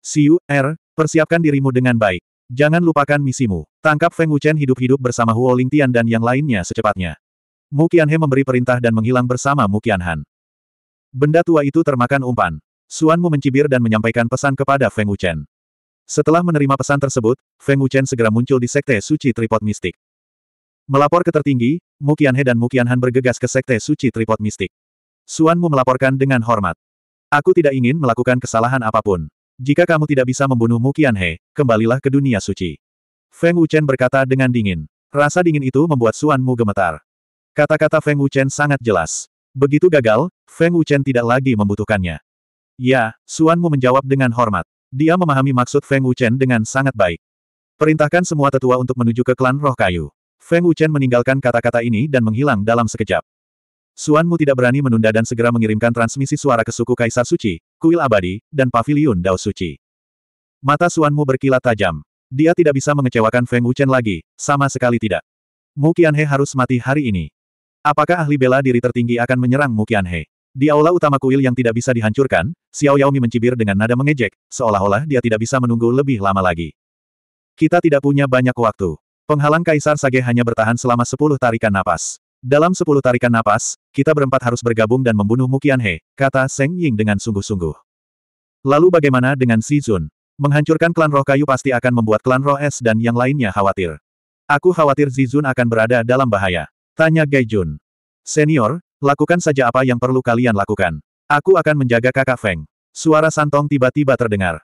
Siu, Er, persiapkan dirimu dengan baik. Jangan lupakan misimu. Tangkap Feng Wuchen hidup-hidup bersama Huo Lingtian dan yang lainnya secepatnya. Mu Qianhe memberi perintah dan menghilang bersama Mu Qianhan. Benda tua itu termakan umpan. Suan Mu mencibir dan menyampaikan pesan kepada Feng Wuchen. Setelah menerima pesan tersebut, Feng Wuchen segera muncul di Sekte Suci Tripod Mistik. Melapor ke tertinggi, Mu Qianhe dan Mu Qianhan bergegas ke Sekte Suci Tripod Mistik. Suan Mu melaporkan dengan hormat. Aku tidak ingin melakukan kesalahan apapun. Jika kamu tidak bisa membunuh membunuhmu Qianhe, kembalilah ke dunia suci. Feng Wuchen berkata dengan dingin. Rasa dingin itu membuat Suan Mu gemetar. Kata-kata Feng Wuchen sangat jelas. Begitu gagal, Feng Wuchen tidak lagi membutuhkannya. Ya, Suan Mu menjawab dengan hormat. Dia memahami maksud Feng Wuchen dengan sangat baik. Perintahkan semua tetua untuk menuju ke klan roh kayu. Feng Wuchen meninggalkan kata-kata ini dan menghilang dalam sekejap. Suanmu tidak berani menunda dan segera mengirimkan transmisi suara ke suku Kaisar Suci, kuil abadi, dan paviliun Dao Suci. Mata Suanmu berkilat tajam. Dia tidak bisa mengecewakan Feng Wuchen lagi, sama sekali tidak. Mu Qianhe harus mati hari ini. Apakah ahli bela diri tertinggi akan menyerang Mu Qianhe? Di aula utama kuil yang tidak bisa dihancurkan, Xiao Yaomi mencibir dengan nada mengejek, seolah-olah dia tidak bisa menunggu lebih lama lagi. Kita tidak punya banyak waktu. Penghalang Kaisar Sage hanya bertahan selama sepuluh tarikan napas. Dalam sepuluh tarikan napas, kita berempat harus bergabung dan membunuh Mukian He," kata Seng Ying dengan sungguh-sungguh. Lalu bagaimana dengan Si Jun? Menghancurkan klan roh kayu pasti akan membuat klan roh es dan yang lainnya khawatir. Aku khawatir Si Zun akan berada dalam bahaya. Tanya Gai Jun. Senior, lakukan saja apa yang perlu kalian lakukan. Aku akan menjaga kakak Feng. Suara Santong tiba-tiba terdengar.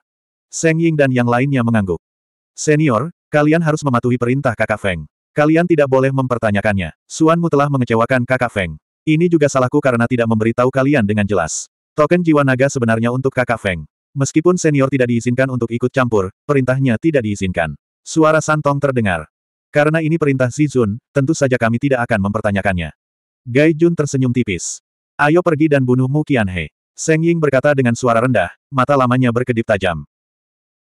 Seng Ying dan yang lainnya mengangguk. Senior, kalian harus mematuhi perintah kakak Feng. Kalian tidak boleh mempertanyakannya. Suanmu telah mengecewakan kakak Feng. Ini juga salahku karena tidak memberitahu kalian dengan jelas. Token jiwa naga sebenarnya untuk kakak Feng. Meskipun senior tidak diizinkan untuk ikut campur, perintahnya tidak diizinkan. Suara Santong terdengar. Karena ini perintah Zizun, tentu saja kami tidak akan mempertanyakannya. Gai Jun tersenyum tipis. Ayo pergi dan bunuh Mu Qianhe. Seng Ying berkata dengan suara rendah, mata lamanya berkedip tajam.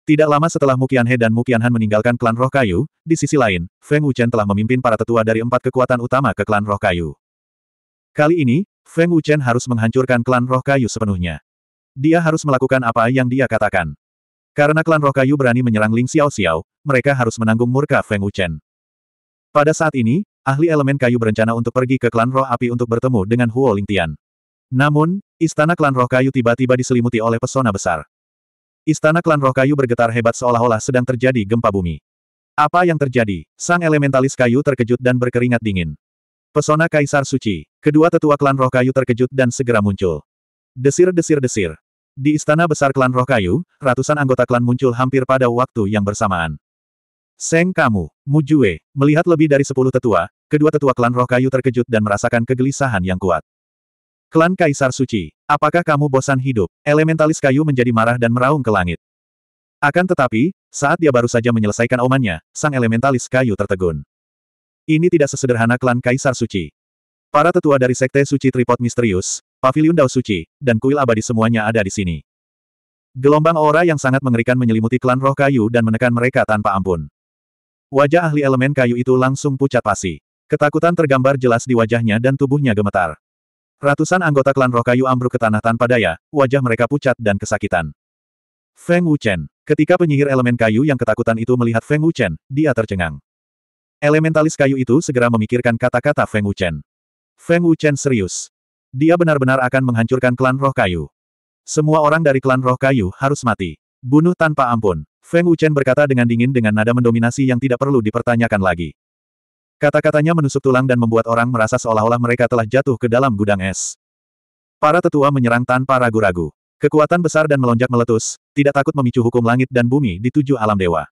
Tidak lama setelah Mukianhe dan Mukianhan meninggalkan klan roh kayu, di sisi lain, Feng Wuchen telah memimpin para tetua dari empat kekuatan utama ke klan roh kayu. Kali ini, Feng Wuchen harus menghancurkan klan roh kayu sepenuhnya. Dia harus melakukan apa yang dia katakan. Karena klan roh kayu berani menyerang Ling Xiao Xiao, mereka harus menanggung murka Feng Wuchen. Pada saat ini, ahli elemen kayu berencana untuk pergi ke klan roh api untuk bertemu dengan Huo Lingtian. Namun, istana klan roh kayu tiba-tiba diselimuti oleh pesona besar. Istana klan roh kayu bergetar hebat seolah-olah sedang terjadi gempa bumi. Apa yang terjadi? Sang elementalis kayu terkejut dan berkeringat dingin. Pesona Kaisar Suci. Kedua tetua klan roh kayu terkejut dan segera muncul. Desir-desir-desir. Di istana besar klan roh kayu, ratusan anggota klan muncul hampir pada waktu yang bersamaan. Seng kamu, Mujue, melihat lebih dari sepuluh tetua, kedua tetua klan roh kayu terkejut dan merasakan kegelisahan yang kuat. Klan Kaisar Suci, Apakah kamu bosan hidup? Elementalis kayu menjadi marah dan meraung ke langit. Akan tetapi, saat dia baru saja menyelesaikan omannya, sang elementalis kayu tertegun. Ini tidak sesederhana klan Kaisar Suci. Para tetua dari Sekte Suci Tripod Misterius, Paviliun Dao Suci, dan Kuil Abadi semuanya ada di sini. Gelombang aura yang sangat mengerikan menyelimuti klan roh kayu dan menekan mereka tanpa ampun. Wajah ahli elemen kayu itu langsung pucat pasi. Ketakutan tergambar jelas di wajahnya dan tubuhnya gemetar. Ratusan anggota klan roh kayu ambruk ke tanah tanpa daya, wajah mereka pucat dan kesakitan. Feng Wuchen. Ketika penyihir elemen kayu yang ketakutan itu melihat Feng Wuchen, dia tercengang. Elementalis kayu itu segera memikirkan kata-kata Feng Wuchen. Feng Wuchen serius. Dia benar-benar akan menghancurkan klan roh kayu. Semua orang dari klan roh kayu harus mati. Bunuh tanpa ampun. Feng Wuchen berkata dengan dingin dengan nada mendominasi yang tidak perlu dipertanyakan lagi. Kata-katanya menusuk tulang dan membuat orang merasa seolah-olah mereka telah jatuh ke dalam gudang es. Para tetua menyerang tanpa ragu-ragu. Kekuatan besar dan melonjak meletus, tidak takut memicu hukum langit dan bumi di tujuh alam dewa.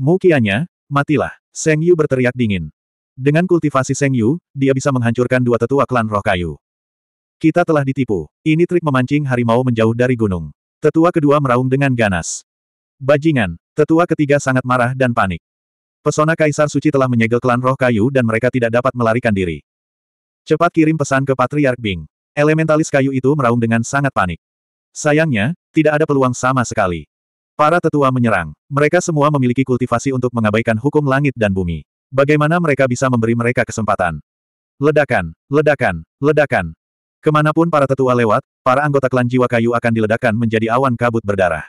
Mukianya, matilah. Seng Yu berteriak dingin. Dengan kultivasi Seng Yu, dia bisa menghancurkan dua tetua klan roh kayu. Kita telah ditipu. Ini trik memancing harimau menjauh dari gunung. Tetua kedua meraung dengan ganas. Bajingan, tetua ketiga sangat marah dan panik. Pesona Kaisar Suci telah menyegel klan roh kayu dan mereka tidak dapat melarikan diri. Cepat kirim pesan ke Patriark Bing. Elementalis kayu itu meraung dengan sangat panik. Sayangnya, tidak ada peluang sama sekali. Para tetua menyerang. Mereka semua memiliki kultivasi untuk mengabaikan hukum langit dan bumi. Bagaimana mereka bisa memberi mereka kesempatan? Ledakan, ledakan, ledakan. Kemanapun para tetua lewat, para anggota klan jiwa kayu akan diledakan menjadi awan kabut berdarah.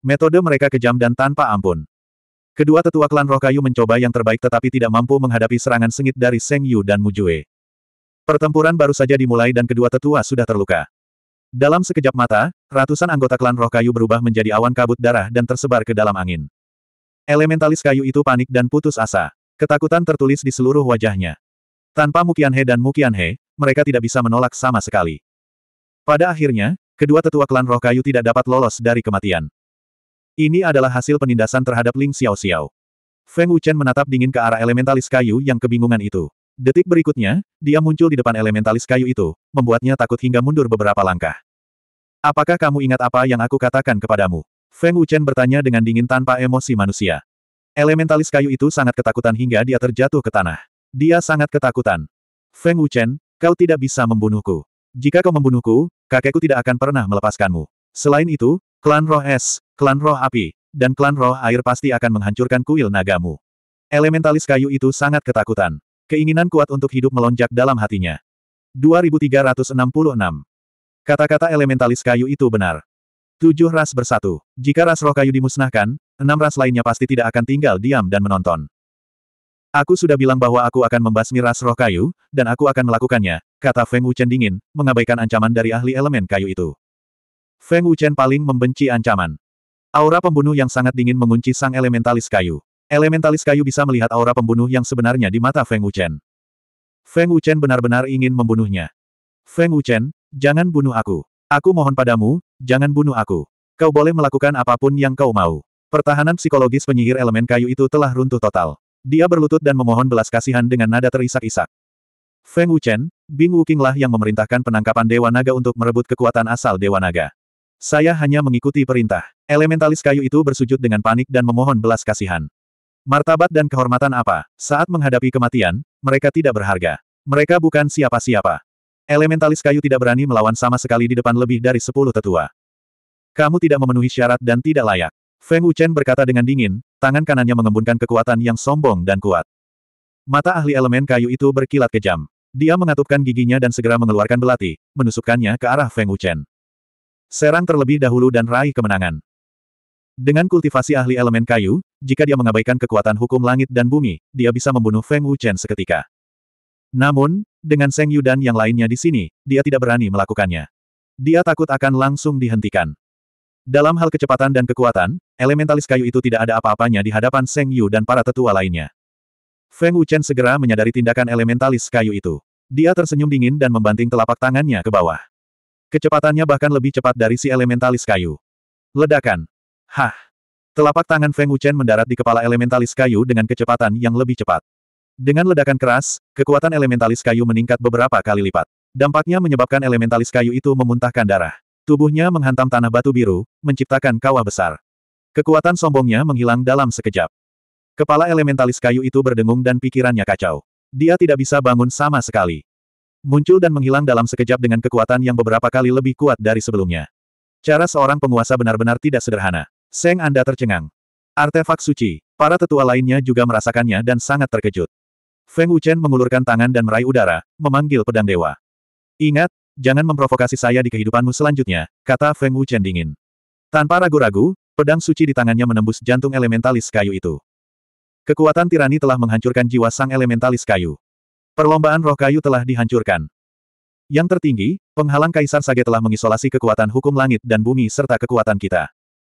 Metode mereka kejam dan tanpa ampun. Kedua tetua klan roh kayu mencoba yang terbaik tetapi tidak mampu menghadapi serangan sengit dari Seng Yu dan Mujue. Pertempuran baru saja dimulai dan kedua tetua sudah terluka. Dalam sekejap mata, ratusan anggota klan roh kayu berubah menjadi awan kabut darah dan tersebar ke dalam angin. Elementalis kayu itu panik dan putus asa. Ketakutan tertulis di seluruh wajahnya. Tanpa Mukianhe dan Mukianhe, mereka tidak bisa menolak sama sekali. Pada akhirnya, kedua tetua klan roh kayu tidak dapat lolos dari kematian. Ini adalah hasil penindasan terhadap Ling Xiao Xiao. Feng Wuchen menatap dingin ke arah elementalis kayu yang kebingungan itu. Detik berikutnya, dia muncul di depan elementalis kayu itu, membuatnya takut hingga mundur beberapa langkah. Apakah kamu ingat apa yang aku katakan kepadamu? Feng Wuchen bertanya dengan dingin tanpa emosi manusia. Elementalis kayu itu sangat ketakutan hingga dia terjatuh ke tanah. Dia sangat ketakutan. Feng Wuchen, kau tidak bisa membunuhku. Jika kau membunuhku, kakekku tidak akan pernah melepaskanmu. Selain itu, klan roh es, Klan roh api, dan klan roh air pasti akan menghancurkan kuil nagamu. Elementalis kayu itu sangat ketakutan. Keinginan kuat untuk hidup melonjak dalam hatinya. 2366 Kata-kata elementalis kayu itu benar. Tujuh ras bersatu. Jika ras roh kayu dimusnahkan, enam ras lainnya pasti tidak akan tinggal diam dan menonton. Aku sudah bilang bahwa aku akan membasmi ras roh kayu, dan aku akan melakukannya, kata Feng Wuchen dingin, mengabaikan ancaman dari ahli elemen kayu itu. Feng Wuchen paling membenci ancaman. Aura pembunuh yang sangat dingin mengunci sang elementalis kayu. Elementalis kayu bisa melihat aura pembunuh yang sebenarnya di mata Feng Wuchen. Feng Wuchen benar-benar ingin membunuhnya. Feng Wuchen, jangan bunuh aku. Aku mohon padamu, jangan bunuh aku. Kau boleh melakukan apapun yang kau mau. Pertahanan psikologis penyihir elemen kayu itu telah runtuh total. Dia berlutut dan memohon belas kasihan dengan nada terisak-isak. Feng Wuchen, Bing Wukinglah yang memerintahkan penangkapan Dewa Naga untuk merebut kekuatan asal Dewa Naga. Saya hanya mengikuti perintah. Elementalis kayu itu bersujud dengan panik dan memohon belas kasihan. Martabat dan kehormatan apa? Saat menghadapi kematian, mereka tidak berharga. Mereka bukan siapa-siapa. Elementalis kayu tidak berani melawan sama sekali di depan lebih dari sepuluh tetua. Kamu tidak memenuhi syarat dan tidak layak. Feng Wuchen berkata dengan dingin, tangan kanannya mengembunkan kekuatan yang sombong dan kuat. Mata ahli elemen kayu itu berkilat kejam. Dia mengatupkan giginya dan segera mengeluarkan belati, menusukkannya ke arah Feng Wuchen. Serang terlebih dahulu dan raih kemenangan. Dengan kultivasi ahli elemen kayu, jika dia mengabaikan kekuatan hukum langit dan bumi, dia bisa membunuh Feng Wuchen seketika. Namun, dengan Seng Yu dan yang lainnya di sini, dia tidak berani melakukannya. Dia takut akan langsung dihentikan. Dalam hal kecepatan dan kekuatan, elementalis kayu itu tidak ada apa-apanya di hadapan Seng Yu dan para tetua lainnya. Feng Wuchen segera menyadari tindakan elementalis kayu itu. Dia tersenyum dingin dan membanting telapak tangannya ke bawah. Kecepatannya bahkan lebih cepat dari si elementalis kayu. Ledakan. Hah! Telapak tangan Feng Wuchen mendarat di kepala elementalis kayu dengan kecepatan yang lebih cepat. Dengan ledakan keras, kekuatan elementalis kayu meningkat beberapa kali lipat. Dampaknya menyebabkan elementalis kayu itu memuntahkan darah. Tubuhnya menghantam tanah batu biru, menciptakan kawah besar. Kekuatan sombongnya menghilang dalam sekejap. Kepala elementalis kayu itu berdengung dan pikirannya kacau. Dia tidak bisa bangun sama sekali. Muncul dan menghilang dalam sekejap dengan kekuatan yang beberapa kali lebih kuat dari sebelumnya. Cara seorang penguasa benar-benar tidak sederhana. Seng Anda tercengang. Artefak suci. Para tetua lainnya juga merasakannya dan sangat terkejut. Feng Wuchen mengulurkan tangan dan meraih udara, memanggil pedang dewa. Ingat, jangan memprovokasi saya di kehidupanmu selanjutnya, kata Feng Wuchen dingin. Tanpa ragu-ragu, pedang suci di tangannya menembus jantung elementalis kayu itu. Kekuatan tirani telah menghancurkan jiwa sang elementalis kayu. Perlombaan roh kayu telah dihancurkan. Yang tertinggi, penghalang Kaisar Sage telah mengisolasi kekuatan hukum langit dan bumi serta kekuatan kita.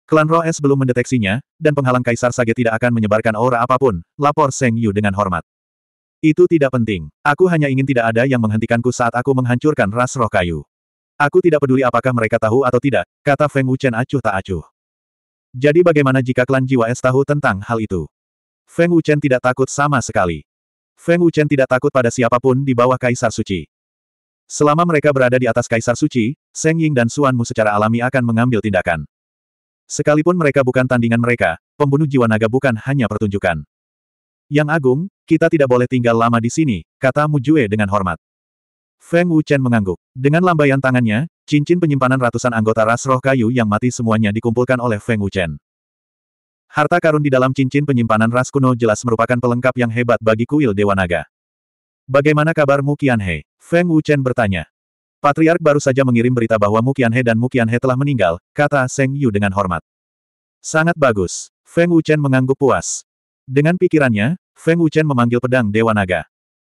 Klan Roes belum mendeteksinya, dan penghalang Kaisar Sage tidak akan menyebarkan aura apapun, lapor Seng Yu dengan hormat. Itu tidak penting. Aku hanya ingin tidak ada yang menghentikanku saat aku menghancurkan ras roh kayu. Aku tidak peduli apakah mereka tahu atau tidak, kata Feng Wuchen acuh tak acuh. Jadi bagaimana jika klan Jiwa Es tahu tentang hal itu? Feng Wuchen tidak takut sama sekali. Feng Wuchen tidak takut pada siapapun di bawah Kaisar Suci. Selama mereka berada di atas Kaisar Suci, Seng Ying dan Suan Mu secara alami akan mengambil tindakan. Sekalipun mereka bukan tandingan mereka, pembunuh jiwa naga bukan hanya pertunjukan. Yang Agung, kita tidak boleh tinggal lama di sini, kata Jue dengan hormat. Feng Wuchen mengangguk. Dengan lambaian tangannya, cincin penyimpanan ratusan anggota ras roh kayu yang mati semuanya dikumpulkan oleh Feng Wuchen. Harta karun di dalam cincin penyimpanan ras kuno jelas merupakan pelengkap yang hebat bagi kuil Dewa Naga. Bagaimana kabarmu Qian He? Feng Wuchen bertanya. Patriark baru saja mengirim berita bahwa Mukianhe dan Mukianhe telah meninggal, kata Seng Yu dengan hormat. Sangat bagus. Feng Wuchen mengangguk puas. Dengan pikirannya, Feng Wuchen memanggil pedang Dewa Naga.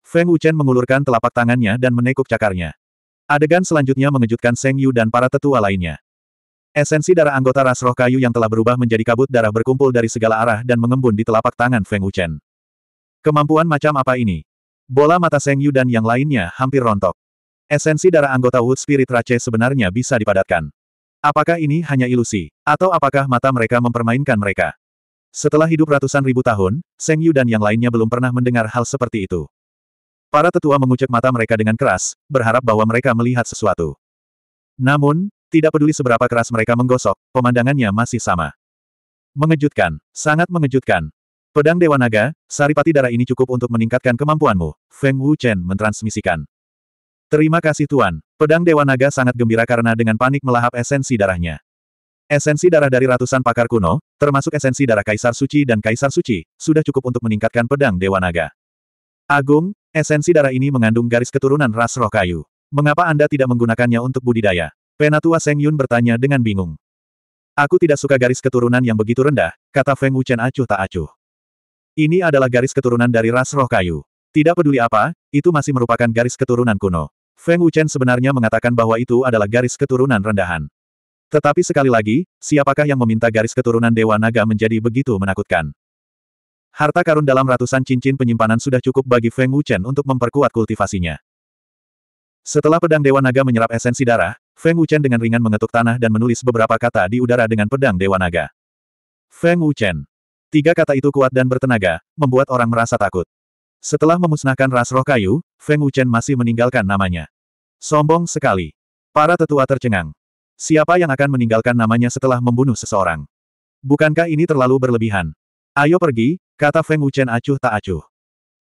Feng Wuchen mengulurkan telapak tangannya dan menekuk cakarnya. Adegan selanjutnya mengejutkan Seng Yu dan para tetua lainnya. Esensi darah anggota ras roh kayu yang telah berubah menjadi kabut darah berkumpul dari segala arah dan mengembun di telapak tangan Feng Wuchen. Kemampuan macam apa ini? Bola mata Seng Yu dan yang lainnya hampir rontok. Esensi darah anggota Wood Spirit Race sebenarnya bisa dipadatkan. Apakah ini hanya ilusi? Atau apakah mata mereka mempermainkan mereka? Setelah hidup ratusan ribu tahun, Seng Yu dan yang lainnya belum pernah mendengar hal seperti itu. Para tetua mengucek mata mereka dengan keras, berharap bahwa mereka melihat sesuatu. Namun, tidak peduli seberapa keras mereka menggosok, pemandangannya masih sama. Mengejutkan, sangat mengejutkan. Pedang Dewa Naga, saripati darah ini cukup untuk meningkatkan kemampuanmu, Feng Wu Chen mentransmisikan. Terima kasih Tuan. Pedang Dewa Naga sangat gembira karena dengan panik melahap esensi darahnya. Esensi darah dari ratusan pakar kuno, termasuk esensi darah Kaisar Suci dan Kaisar Suci, sudah cukup untuk meningkatkan pedang Dewa Naga. Agung, esensi darah ini mengandung garis keturunan ras roh kayu. Mengapa Anda tidak menggunakannya untuk budidaya? Penatua Seng Yun bertanya dengan bingung. Aku tidak suka garis keturunan yang begitu rendah, kata Feng Wuchen acuh tak acuh. Ini adalah garis keturunan dari ras roh kayu. Tidak peduli apa, itu masih merupakan garis keturunan kuno. Feng Wuchen sebenarnya mengatakan bahwa itu adalah garis keturunan rendahan. Tetapi sekali lagi, siapakah yang meminta garis keturunan Dewa Naga menjadi begitu menakutkan? Harta karun dalam ratusan cincin penyimpanan sudah cukup bagi Feng Wuchen untuk memperkuat kultivasinya. Setelah pedang Dewa Naga menyerap esensi darah, Feng Wuchen dengan ringan mengetuk tanah dan menulis beberapa kata di udara dengan pedang Dewa Naga. Feng Wuchen. Tiga kata itu kuat dan bertenaga, membuat orang merasa takut. Setelah memusnahkan ras roh kayu, Feng Wuchen masih meninggalkan namanya. Sombong sekali. Para tetua tercengang. Siapa yang akan meninggalkan namanya setelah membunuh seseorang? Bukankah ini terlalu berlebihan? Ayo pergi, kata Feng Wuchen acuh tak acuh.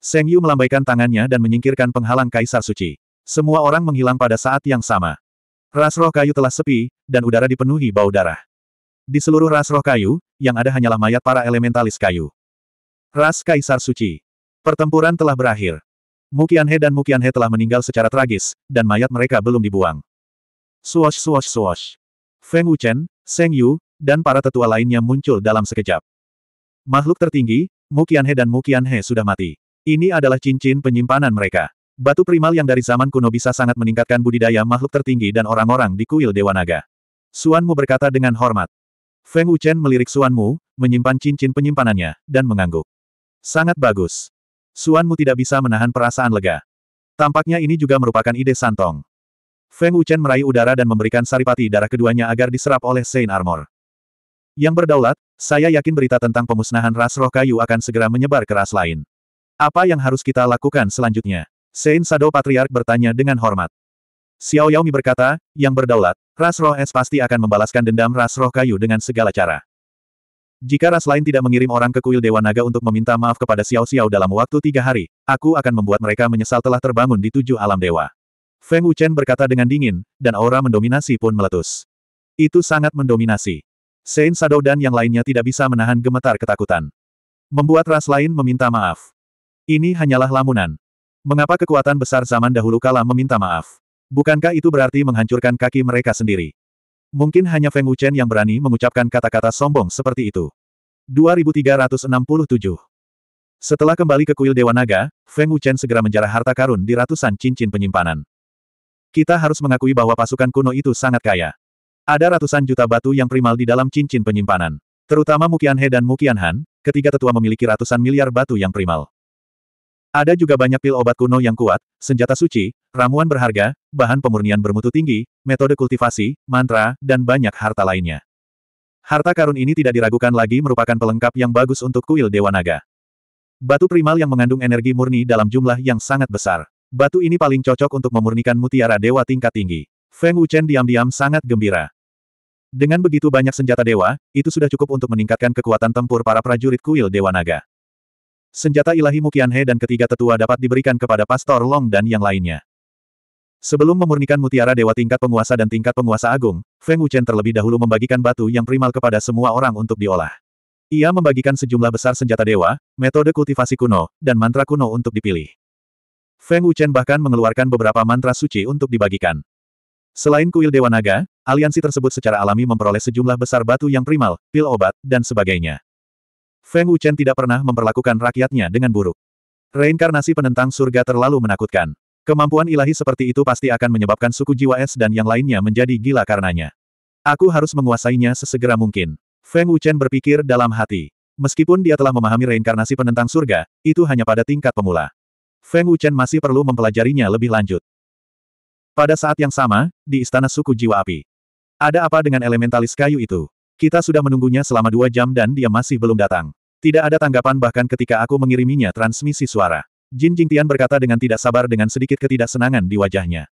Seng Yu melambaikan tangannya dan menyingkirkan penghalang kaisar suci. Semua orang menghilang pada saat yang sama. Ras roh kayu telah sepi, dan udara dipenuhi bau darah. Di seluruh ras roh kayu, yang ada hanyalah mayat para elementalis kayu. Ras Kaisar Suci Pertempuran telah berakhir. Mukianhe dan Mukianhe telah meninggal secara tragis, dan mayat mereka belum dibuang. Swash swash swash. Feng Wuchen, Seng Yu, dan para tetua lainnya muncul dalam sekejap. Makhluk tertinggi, Mukianhe dan Mukianhe sudah mati. Ini adalah cincin penyimpanan mereka. Batu primal yang dari zaman kuno bisa sangat meningkatkan budidaya makhluk tertinggi dan orang-orang di kuil Dewa Naga. Suan Mu berkata dengan hormat. Feng Wuchen melirik Suan Mu, menyimpan cincin penyimpanannya, dan mengangguk. Sangat bagus. Suanmu tidak bisa menahan perasaan lega. Tampaknya ini juga merupakan ide Santong. Feng Wuchen meraih udara dan memberikan saripati darah keduanya agar diserap oleh Saint Armor. Yang berdaulat, saya yakin berita tentang pemusnahan ras roh kayu akan segera menyebar ke ras lain. Apa yang harus kita lakukan selanjutnya? Saint Sado Patriark bertanya dengan hormat. Xiao Yaomi berkata, yang berdaulat, ras roh es pasti akan membalaskan dendam ras roh kayu dengan segala cara. Jika ras lain tidak mengirim orang ke kuil Dewa Naga untuk meminta maaf kepada Xiao Xiao dalam waktu tiga hari, aku akan membuat mereka menyesal telah terbangun di tujuh alam dewa. Feng Wuchen berkata dengan dingin, dan aura mendominasi pun meletus. Itu sangat mendominasi. Sein Sado dan yang lainnya tidak bisa menahan gemetar ketakutan. Membuat ras lain meminta maaf. Ini hanyalah lamunan. Mengapa kekuatan besar zaman dahulu kala meminta maaf? Bukankah itu berarti menghancurkan kaki mereka sendiri? Mungkin hanya Feng Wuchen yang berani mengucapkan kata-kata sombong seperti itu. 2367 Setelah kembali ke kuil Dewa Naga, Feng Wuchen segera menjarah harta karun di ratusan cincin penyimpanan. Kita harus mengakui bahwa pasukan kuno itu sangat kaya. Ada ratusan juta batu yang primal di dalam cincin penyimpanan. Terutama Mukian He dan Mukian Han, ketiga tetua memiliki ratusan miliar batu yang primal. Ada juga banyak pil obat kuno yang kuat, senjata suci, ramuan berharga, bahan pemurnian bermutu tinggi, metode kultivasi, mantra, dan banyak harta lainnya. Harta karun ini tidak diragukan lagi merupakan pelengkap yang bagus untuk kuil Dewa Naga. Batu primal yang mengandung energi murni dalam jumlah yang sangat besar. Batu ini paling cocok untuk memurnikan mutiara dewa tingkat tinggi. Feng Wuchen diam-diam sangat gembira. Dengan begitu banyak senjata dewa, itu sudah cukup untuk meningkatkan kekuatan tempur para prajurit kuil Dewa Naga. Senjata ilahi Mukianhe dan ketiga tetua dapat diberikan kepada Pastor Long dan yang lainnya. Sebelum memurnikan mutiara dewa tingkat penguasa dan tingkat penguasa agung, Feng Wuchen terlebih dahulu membagikan batu yang primal kepada semua orang untuk diolah. Ia membagikan sejumlah besar senjata dewa, metode kultivasi kuno, dan mantra kuno untuk dipilih. Feng Wuchen bahkan mengeluarkan beberapa mantra suci untuk dibagikan. Selain kuil dewa naga, aliansi tersebut secara alami memperoleh sejumlah besar batu yang primal, pil obat, dan sebagainya. Feng Wuchen tidak pernah memperlakukan rakyatnya dengan buruk. Reinkarnasi penentang surga terlalu menakutkan. Kemampuan ilahi seperti itu pasti akan menyebabkan suku jiwa es dan yang lainnya menjadi gila karenanya. Aku harus menguasainya sesegera mungkin. Feng Wuchen berpikir dalam hati. Meskipun dia telah memahami reinkarnasi penentang surga, itu hanya pada tingkat pemula. Feng Wuchen masih perlu mempelajarinya lebih lanjut. Pada saat yang sama, di Istana Suku Jiwa Api. Ada apa dengan elementalis kayu itu? Kita sudah menunggunya selama dua jam dan dia masih belum datang. Tidak ada tanggapan bahkan ketika aku mengiriminya transmisi suara. Jin Jingtian berkata dengan tidak sabar dengan sedikit ketidaksenangan di wajahnya.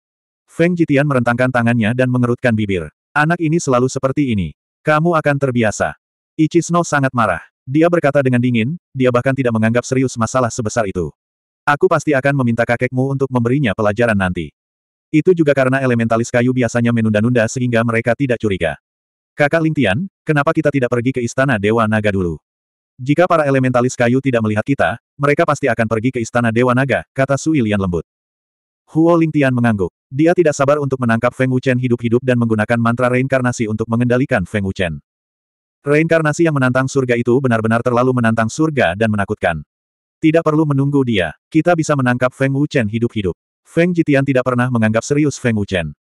Feng Jitian merentangkan tangannya dan mengerutkan bibir. Anak ini selalu seperti ini. Kamu akan terbiasa. Ichisno sangat marah. Dia berkata dengan dingin, dia bahkan tidak menganggap serius masalah sebesar itu. Aku pasti akan meminta kakekmu untuk memberinya pelajaran nanti. Itu juga karena elementalis kayu biasanya menunda-nunda sehingga mereka tidak curiga. Kakak Lingtian, kenapa kita tidak pergi ke Istana Dewa Naga dulu? Jika para elementalis kayu tidak melihat kita, mereka pasti akan pergi ke Istana Dewa Naga, kata Sui Lian lembut. Huo Lingtian mengangguk. Dia tidak sabar untuk menangkap Feng Wuchen hidup-hidup dan menggunakan mantra reinkarnasi untuk mengendalikan Feng Wuchen. Reinkarnasi yang menantang surga itu benar-benar terlalu menantang surga dan menakutkan. Tidak perlu menunggu dia, kita bisa menangkap Feng Wuchen hidup-hidup. Feng Jitian tidak pernah menganggap serius Feng Wuchen.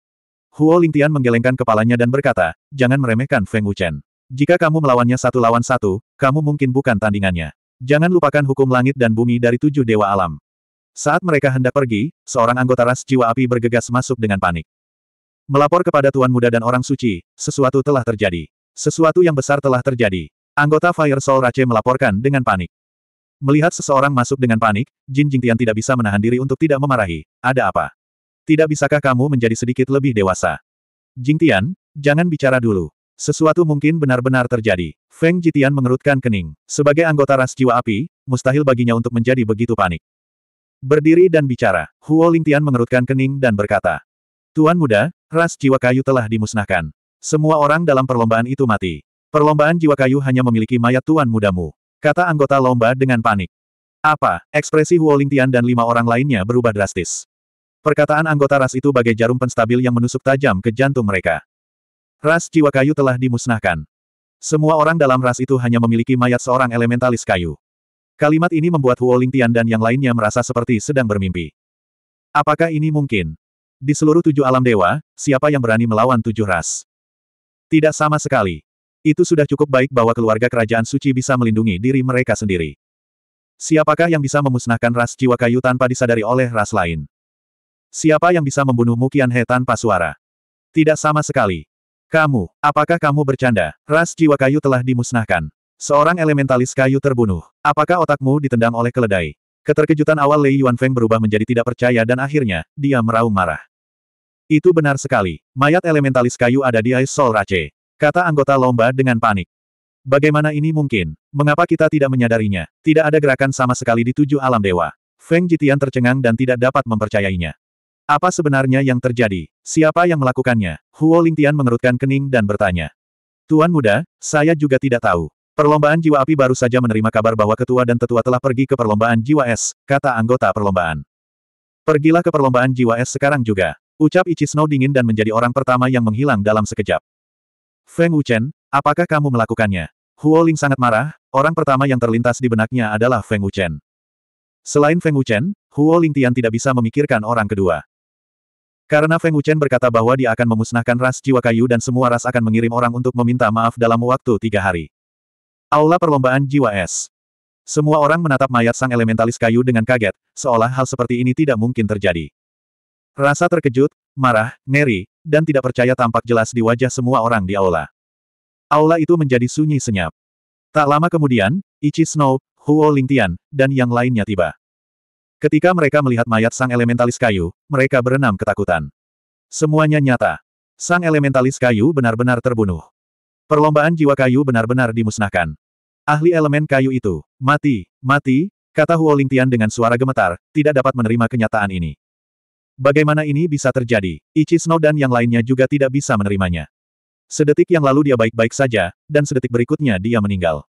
Huo Lingtian menggelengkan kepalanya dan berkata, jangan meremehkan Feng Wuchen. Jika kamu melawannya satu lawan satu, kamu mungkin bukan tandingannya. Jangan lupakan hukum langit dan bumi dari tujuh dewa alam. Saat mereka hendak pergi, seorang anggota ras jiwa api bergegas masuk dengan panik. Melapor kepada Tuan Muda dan orang suci, sesuatu telah terjadi. Sesuatu yang besar telah terjadi. Anggota Fire Soul Rache melaporkan dengan panik. Melihat seseorang masuk dengan panik, Jin Jingtian tidak bisa menahan diri untuk tidak memarahi. Ada apa? Tidak bisakah kamu menjadi sedikit lebih dewasa? Jing Tian, jangan bicara dulu. Sesuatu mungkin benar-benar terjadi. Feng Jitian mengerutkan kening. Sebagai anggota ras jiwa api, mustahil baginya untuk menjadi begitu panik. Berdiri dan bicara, Huo Tian mengerutkan kening dan berkata, Tuan muda, ras jiwa kayu telah dimusnahkan. Semua orang dalam perlombaan itu mati. Perlombaan jiwa kayu hanya memiliki mayat tuan mudamu, kata anggota lomba dengan panik. Apa? Ekspresi Huo Tian dan lima orang lainnya berubah drastis. Perkataan anggota ras itu bagai jarum penstabil yang menusuk tajam ke jantung mereka. Ras jiwa kayu telah dimusnahkan. Semua orang dalam ras itu hanya memiliki mayat seorang elementalis kayu. Kalimat ini membuat Huo Lingtian dan yang lainnya merasa seperti sedang bermimpi. Apakah ini mungkin? Di seluruh tujuh alam dewa, siapa yang berani melawan tujuh ras? Tidak sama sekali. Itu sudah cukup baik bahwa keluarga kerajaan suci bisa melindungi diri mereka sendiri. Siapakah yang bisa memusnahkan ras jiwa kayu tanpa disadari oleh ras lain? Siapa yang bisa membunuh Mukian He tanpa suara? Tidak sama sekali. Kamu, apakah kamu bercanda? Ras jiwa kayu telah dimusnahkan. Seorang elementalis kayu terbunuh. Apakah otakmu ditendang oleh keledai? Keterkejutan awal Lei Yuan Feng berubah menjadi tidak percaya dan akhirnya, dia meraung marah. Itu benar sekali. Mayat elementalis kayu ada di Ice Soul Rache. Kata anggota lomba dengan panik. Bagaimana ini mungkin? Mengapa kita tidak menyadarinya? Tidak ada gerakan sama sekali di tujuh alam dewa. Feng Jitian tercengang dan tidak dapat mempercayainya. Apa sebenarnya yang terjadi? Siapa yang melakukannya? Huo Lingtian mengerutkan kening dan bertanya. Tuan muda, saya juga tidak tahu. Perlombaan jiwa api baru saja menerima kabar bahwa ketua dan tetua telah pergi ke perlombaan jiwa es, kata anggota perlombaan. Pergilah ke perlombaan jiwa es sekarang juga. Ucap Ichi Snow dingin dan menjadi orang pertama yang menghilang dalam sekejap. Feng Wuchen, apakah kamu melakukannya? Huo Ling sangat marah, orang pertama yang terlintas di benaknya adalah Feng Wuchen. Selain Feng Wuchen, Huo Ling Tian tidak bisa memikirkan orang kedua. Karena Feng Wuchen berkata bahwa dia akan memusnahkan ras jiwa kayu dan semua ras akan mengirim orang untuk meminta maaf dalam waktu tiga hari. Aula Perlombaan Jiwa Es Semua orang menatap mayat sang elementalis kayu dengan kaget, seolah hal seperti ini tidak mungkin terjadi. Rasa terkejut, marah, ngeri, dan tidak percaya tampak jelas di wajah semua orang di aula. Aula itu menjadi sunyi senyap. Tak lama kemudian, Ichi Snow, Huo Lingtian, dan yang lainnya tiba. Ketika mereka melihat mayat sang elementalis kayu, mereka berenam ketakutan. Semuanya nyata. Sang elementalis kayu benar-benar terbunuh. Perlombaan jiwa kayu benar-benar dimusnahkan. Ahli elemen kayu itu, mati, mati, kata Huolingtian dengan suara gemetar, tidak dapat menerima kenyataan ini. Bagaimana ini bisa terjadi? Snow dan yang lainnya juga tidak bisa menerimanya. Sedetik yang lalu dia baik-baik saja, dan sedetik berikutnya dia meninggal.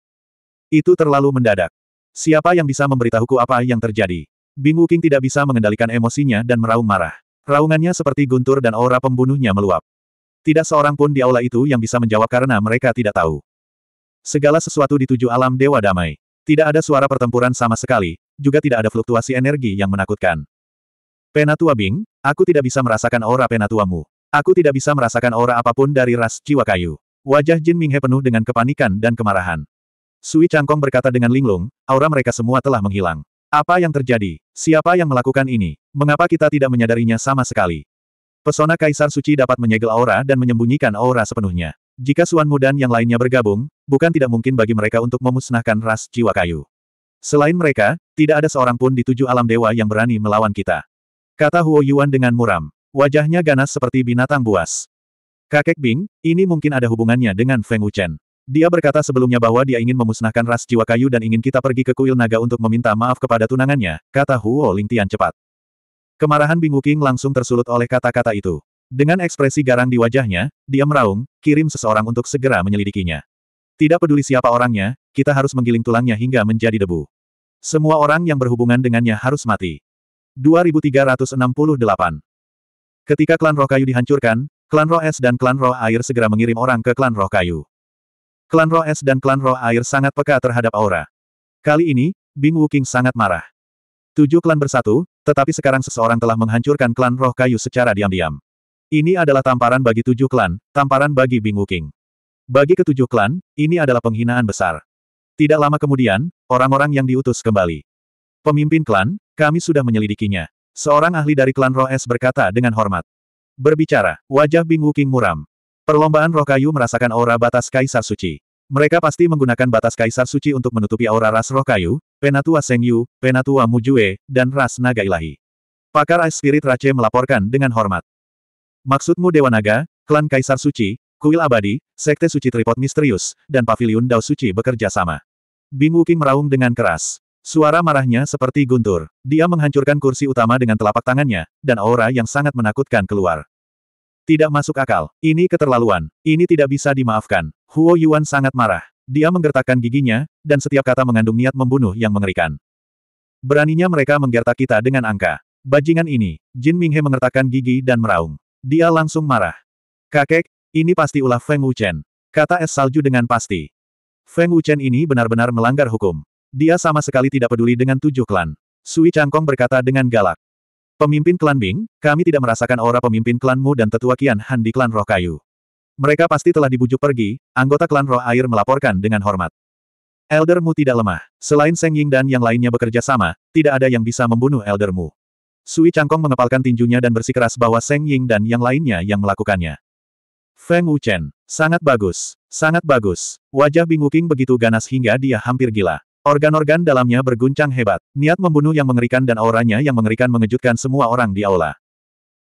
Itu terlalu mendadak. Siapa yang bisa memberitahuku apa yang terjadi? Bing Wuking tidak bisa mengendalikan emosinya dan meraung marah. Raungannya seperti guntur dan aura pembunuhnya meluap. Tidak seorang pun di aula itu yang bisa menjawab karena mereka tidak tahu. Segala sesuatu di tujuh alam dewa damai. Tidak ada suara pertempuran sama sekali, juga tidak ada fluktuasi energi yang menakutkan. Penatua Bing, aku tidak bisa merasakan aura penatuamu. Aku tidak bisa merasakan aura apapun dari ras jiwa kayu. Wajah Jin Minghe penuh dengan kepanikan dan kemarahan. Sui Changkong berkata dengan linglung, aura mereka semua telah menghilang. Apa yang terjadi? Siapa yang melakukan ini? Mengapa kita tidak menyadarinya sama sekali? Pesona Kaisar Suci dapat menyegel aura dan menyembunyikan aura sepenuhnya. Jika Suan Mudan yang lainnya bergabung, bukan tidak mungkin bagi mereka untuk memusnahkan ras jiwa kayu. Selain mereka, tidak ada seorang pun di tujuh alam dewa yang berani melawan kita. Kata Huo Yuan dengan muram. Wajahnya ganas seperti binatang buas. Kakek Bing, ini mungkin ada hubungannya dengan Feng Wuchen. Dia berkata sebelumnya bahwa dia ingin memusnahkan ras jiwa kayu dan ingin kita pergi ke kuil naga untuk meminta maaf kepada tunangannya, kata Huo Lingtian cepat. Kemarahan Bing Wuking langsung tersulut oleh kata-kata itu. Dengan ekspresi garang di wajahnya, dia meraung, kirim seseorang untuk segera menyelidikinya. Tidak peduli siapa orangnya, kita harus menggiling tulangnya hingga menjadi debu. Semua orang yang berhubungan dengannya harus mati. 2368 Ketika klan roh kayu dihancurkan, klan roh es dan klan roh air segera mengirim orang ke klan roh kayu. Klan roh es dan klan roh air sangat peka terhadap aura. Kali ini, Bing Wuking sangat marah. Tujuh klan bersatu, tetapi sekarang seseorang telah menghancurkan klan roh kayu secara diam-diam. Ini adalah tamparan bagi tujuh klan, tamparan bagi Bing Wuking. Bagi ketujuh klan, ini adalah penghinaan besar. Tidak lama kemudian, orang-orang yang diutus kembali. Pemimpin klan, kami sudah menyelidikinya. Seorang ahli dari klan Roh Es berkata dengan hormat. Berbicara, wajah Bing Wuking muram. Perlombaan roh kayu merasakan aura batas kaisar suci. Mereka pasti menggunakan batas kaisar suci untuk menutupi aura ras roh kayu, Penatua Sengyu, Penatua Mujue, dan ras naga ilahi. Pakar Ice Spirit Rache melaporkan dengan hormat. Maksudmu Dewa Naga, klan Kaisar Suci, Kuil Abadi, Sekte Suci Tripod Misterius, dan Pavilion Dao Suci bekerja sama. Bing Wuking meraung dengan keras. Suara marahnya seperti guntur. Dia menghancurkan kursi utama dengan telapak tangannya, dan aura yang sangat menakutkan keluar. Tidak masuk akal. Ini keterlaluan. Ini tidak bisa dimaafkan. Huo Yuan sangat marah. Dia menggertakkan giginya, dan setiap kata mengandung niat membunuh yang mengerikan. Beraninya mereka menggertak kita dengan angka. Bajingan ini, Jin Minghe mengertakkan gigi dan meraung. Dia langsung marah. Kakek, ini pasti ulah Feng Wuchen. Kata es salju dengan pasti. Feng Wuchen ini benar-benar melanggar hukum. Dia sama sekali tidak peduli dengan tujuh klan. Sui Changkong berkata dengan galak. Pemimpin klan Bing, kami tidak merasakan aura pemimpin klanmu dan tetua Kian Han di klan roh kayu. Mereka pasti telah dibujuk pergi, anggota klan roh air melaporkan dengan hormat. Eldermu tidak lemah. Selain Seng Ying dan yang lainnya bekerja sama, tidak ada yang bisa membunuh eldermu. Sui Changkong mengepalkan tinjunya dan bersikeras bahwa Seng Ying dan yang lainnya yang melakukannya. Feng Wuchen, sangat bagus, sangat bagus. Wajah Bing Wuking begitu ganas hingga dia hampir gila. Organ-organ dalamnya berguncang hebat. Niat membunuh yang mengerikan dan auranya yang mengerikan mengejutkan semua orang di aula.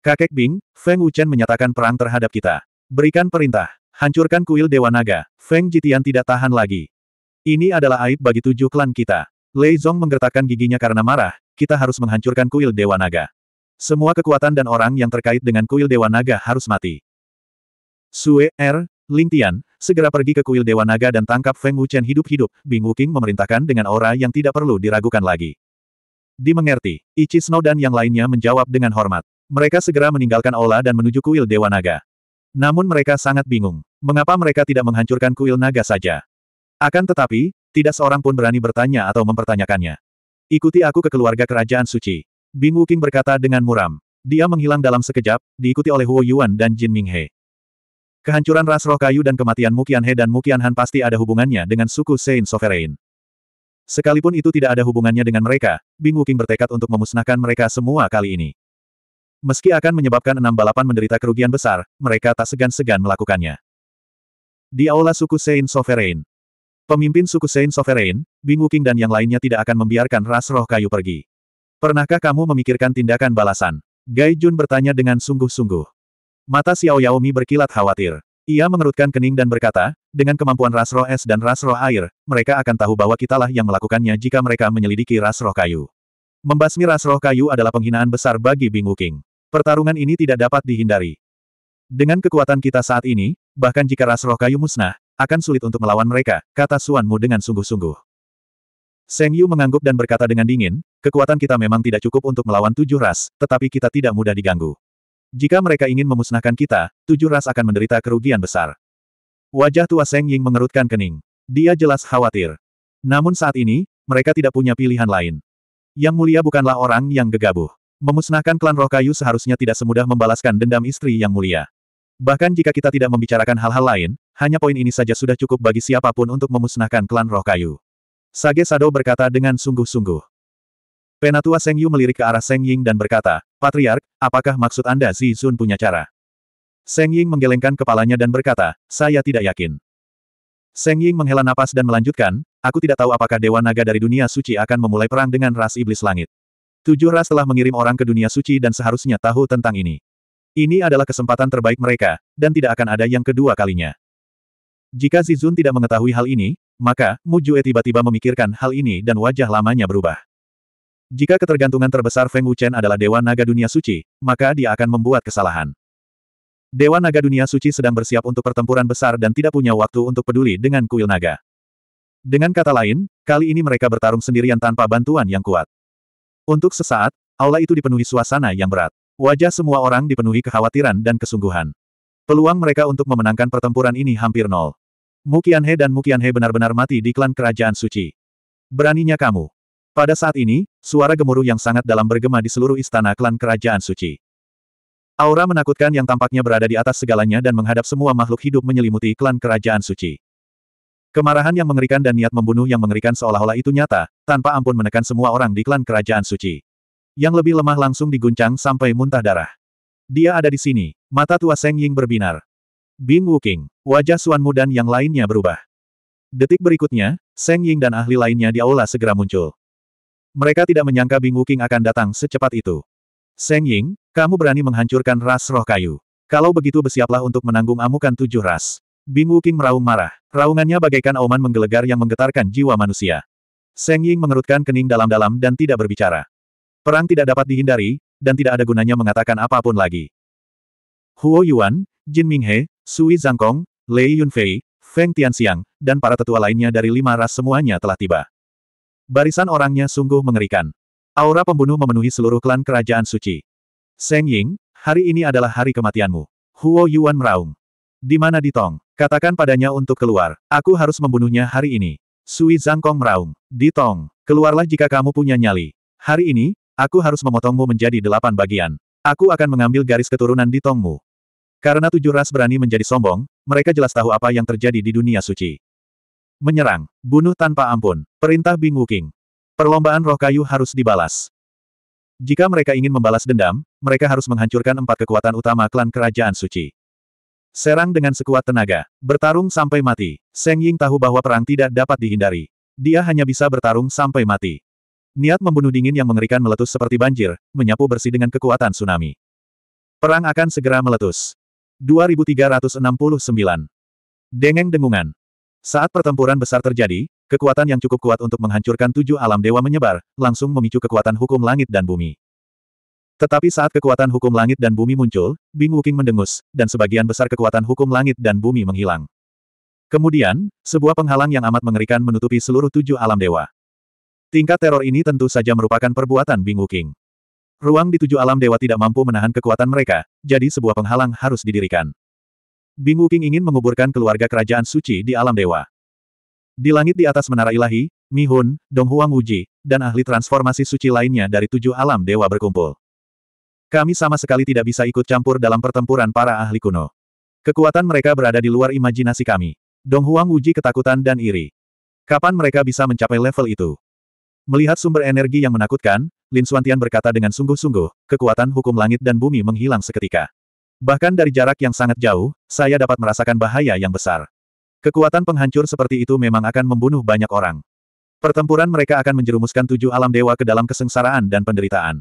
Kakek Bing, Feng Wuchen menyatakan perang terhadap kita. Berikan perintah. Hancurkan kuil Dewa Naga. Feng Jitian tidak tahan lagi. Ini adalah aib bagi tujuh klan kita. Lei Zong menggertakkan giginya karena marah, kita harus menghancurkan kuil Dewa Naga. Semua kekuatan dan orang yang terkait dengan kuil Dewa Naga harus mati. Sue, Er, Ling Tian, Segera pergi ke kuil Dewa Naga dan tangkap Feng Wuchen hidup-hidup, Bing Wuking memerintahkan dengan aura yang tidak perlu diragukan lagi. Dimengerti, Ichi Snow dan yang lainnya menjawab dengan hormat. Mereka segera meninggalkan aula dan menuju kuil Dewa Naga. Namun mereka sangat bingung. Mengapa mereka tidak menghancurkan kuil naga saja? Akan tetapi, tidak seorang pun berani bertanya atau mempertanyakannya. Ikuti aku ke keluarga kerajaan suci. Bing Wuking berkata dengan muram. Dia menghilang dalam sekejap, diikuti oleh Huo Yuan dan Jin Minghe. Kehancuran ras roh kayu dan kematian Mukian He dan Mukian Han pasti ada hubungannya dengan suku Sein Sovereign. Sekalipun itu tidak ada hubungannya dengan mereka, Bing Wuking bertekad untuk memusnahkan mereka semua kali ini. Meski akan menyebabkan enam balapan menderita kerugian besar, mereka tak segan-segan melakukannya. Di aula suku Sein Sovereign. Pemimpin suku Sein Sovereign, Bing Wuking dan yang lainnya tidak akan membiarkan ras roh kayu pergi. Pernahkah kamu memikirkan tindakan balasan? Gai Jun bertanya dengan sungguh-sungguh. Mata Xiao Yaomi berkilat khawatir. Ia mengerutkan kening dan berkata, dengan kemampuan ras roh es dan ras roh air, mereka akan tahu bahwa kitalah yang melakukannya jika mereka menyelidiki ras roh kayu. Membasmi ras roh kayu adalah penghinaan besar bagi Bing Wuking. Pertarungan ini tidak dapat dihindari. Dengan kekuatan kita saat ini, bahkan jika ras roh kayu musnah, akan sulit untuk melawan mereka, kata Suanmu dengan sungguh-sungguh. Seng Yu mengangguk dan berkata dengan dingin, kekuatan kita memang tidak cukup untuk melawan tujuh ras, tetapi kita tidak mudah diganggu. Jika mereka ingin memusnahkan kita, tujuh ras akan menderita kerugian besar. Wajah tua Seng Ying mengerutkan kening. Dia jelas khawatir. Namun saat ini, mereka tidak punya pilihan lain. Yang mulia bukanlah orang yang gegabah. Memusnahkan klan roh kayu seharusnya tidak semudah membalaskan dendam istri yang mulia. Bahkan jika kita tidak membicarakan hal-hal lain, hanya poin ini saja sudah cukup bagi siapapun untuk memusnahkan klan roh kayu. Sage Sado berkata dengan sungguh-sungguh. Penatua Seng Yu melirik ke arah Seng Ying dan berkata, Patriark, apakah maksud Anda Zi Zun punya cara? Seng Ying menggelengkan kepalanya dan berkata, saya tidak yakin. Seng Ying menghela napas dan melanjutkan, aku tidak tahu apakah Dewa Naga dari dunia suci akan memulai perang dengan ras iblis langit. Tujuh ras telah mengirim orang ke dunia suci dan seharusnya tahu tentang ini. Ini adalah kesempatan terbaik mereka, dan tidak akan ada yang kedua kalinya. Jika Zizun tidak mengetahui hal ini, maka, Mujue tiba-tiba memikirkan hal ini dan wajah lamanya berubah. Jika ketergantungan terbesar Feng Wuchen adalah Dewa Naga Dunia Suci, maka dia akan membuat kesalahan. Dewa Naga Dunia Suci sedang bersiap untuk pertempuran besar dan tidak punya waktu untuk peduli dengan kuil naga. Dengan kata lain, kali ini mereka bertarung sendirian tanpa bantuan yang kuat. Untuk sesaat, aula itu dipenuhi suasana yang berat. Wajah semua orang dipenuhi kekhawatiran dan kesungguhan. Peluang mereka untuk memenangkan pertempuran ini hampir nol. Mukianhe dan Mukianhe benar-benar mati di klan kerajaan suci. Beraninya kamu. Pada saat ini, suara gemuruh yang sangat dalam bergema di seluruh istana klan kerajaan suci. Aura menakutkan yang tampaknya berada di atas segalanya dan menghadap semua makhluk hidup menyelimuti klan kerajaan suci. Kemarahan yang mengerikan dan niat membunuh yang mengerikan seolah-olah itu nyata, tanpa ampun menekan semua orang di klan kerajaan suci. Yang lebih lemah langsung diguncang sampai muntah darah. Dia ada di sini, mata tua Seng Ying berbinar. Bing Wuking, wajah Suan Mu dan yang lainnya berubah. Detik berikutnya, Seng Ying dan ahli lainnya di aula segera muncul. Mereka tidak menyangka Bing Wuking akan datang secepat itu. Seng Ying, kamu berani menghancurkan ras roh kayu. Kalau begitu bersiaplah untuk menanggung amukan tujuh ras. Bing Wuking meraung marah. Raungannya bagaikan auman menggelegar yang menggetarkan jiwa manusia. Seng Ying mengerutkan kening dalam-dalam dan tidak berbicara. Perang tidak dapat dihindari, dan tidak ada gunanya mengatakan apapun lagi. Huo Yuan, Jin Minghe, Sui Zangkong, Lei Yunfei, Feng Tianxiang, dan para tetua lainnya dari lima ras semuanya telah tiba. Barisan orangnya sungguh mengerikan. Aura pembunuh memenuhi seluruh klan kerajaan suci. Seng Ying, hari ini adalah hari kematianmu. Huo Yuan meraung. Di mana Ditong? Katakan padanya untuk keluar. Aku harus membunuhnya hari ini. Sui Zangkong meraung. Ditong, keluarlah jika kamu punya nyali. Hari ini, aku harus memotongmu menjadi delapan bagian. Aku akan mengambil garis keturunan Ditongmu. Karena tujuh ras berani menjadi sombong, mereka jelas tahu apa yang terjadi di dunia suci. Menyerang, bunuh tanpa ampun, perintah Bing Wuking. Perlombaan roh kayu harus dibalas. Jika mereka ingin membalas dendam, mereka harus menghancurkan empat kekuatan utama klan kerajaan suci. Serang dengan sekuat tenaga, bertarung sampai mati. Seng Ying tahu bahwa perang tidak dapat dihindari. Dia hanya bisa bertarung sampai mati. Niat membunuh dingin yang mengerikan meletus seperti banjir, menyapu bersih dengan kekuatan tsunami. Perang akan segera meletus. 2369. Dengeng dengungan. Saat pertempuran besar terjadi, kekuatan yang cukup kuat untuk menghancurkan tujuh alam dewa menyebar, langsung memicu kekuatan hukum langit dan bumi. Tetapi saat kekuatan hukum langit dan bumi muncul, Bing Wuking mendengus, dan sebagian besar kekuatan hukum langit dan bumi menghilang. Kemudian, sebuah penghalang yang amat mengerikan menutupi seluruh tujuh alam dewa. Tingkat teror ini tentu saja merupakan perbuatan Bing Wuking. Ruang di tujuh alam dewa tidak mampu menahan kekuatan mereka, jadi sebuah penghalang harus didirikan. Bing Wuking ingin menguburkan keluarga kerajaan suci di alam dewa. Di langit di atas menara ilahi, Mi Hun, Dong Huang Wuji, dan ahli transformasi suci lainnya dari tujuh alam dewa berkumpul. Kami sama sekali tidak bisa ikut campur dalam pertempuran para ahli kuno. Kekuatan mereka berada di luar imajinasi kami. Dong Huang Wuji ketakutan dan iri. Kapan mereka bisa mencapai level itu? Melihat sumber energi yang menakutkan, Lin Suantian berkata dengan sungguh-sungguh, kekuatan hukum langit dan bumi menghilang seketika. Bahkan dari jarak yang sangat jauh, saya dapat merasakan bahaya yang besar. Kekuatan penghancur seperti itu memang akan membunuh banyak orang. Pertempuran mereka akan menjerumuskan tujuh alam dewa ke dalam kesengsaraan dan penderitaan.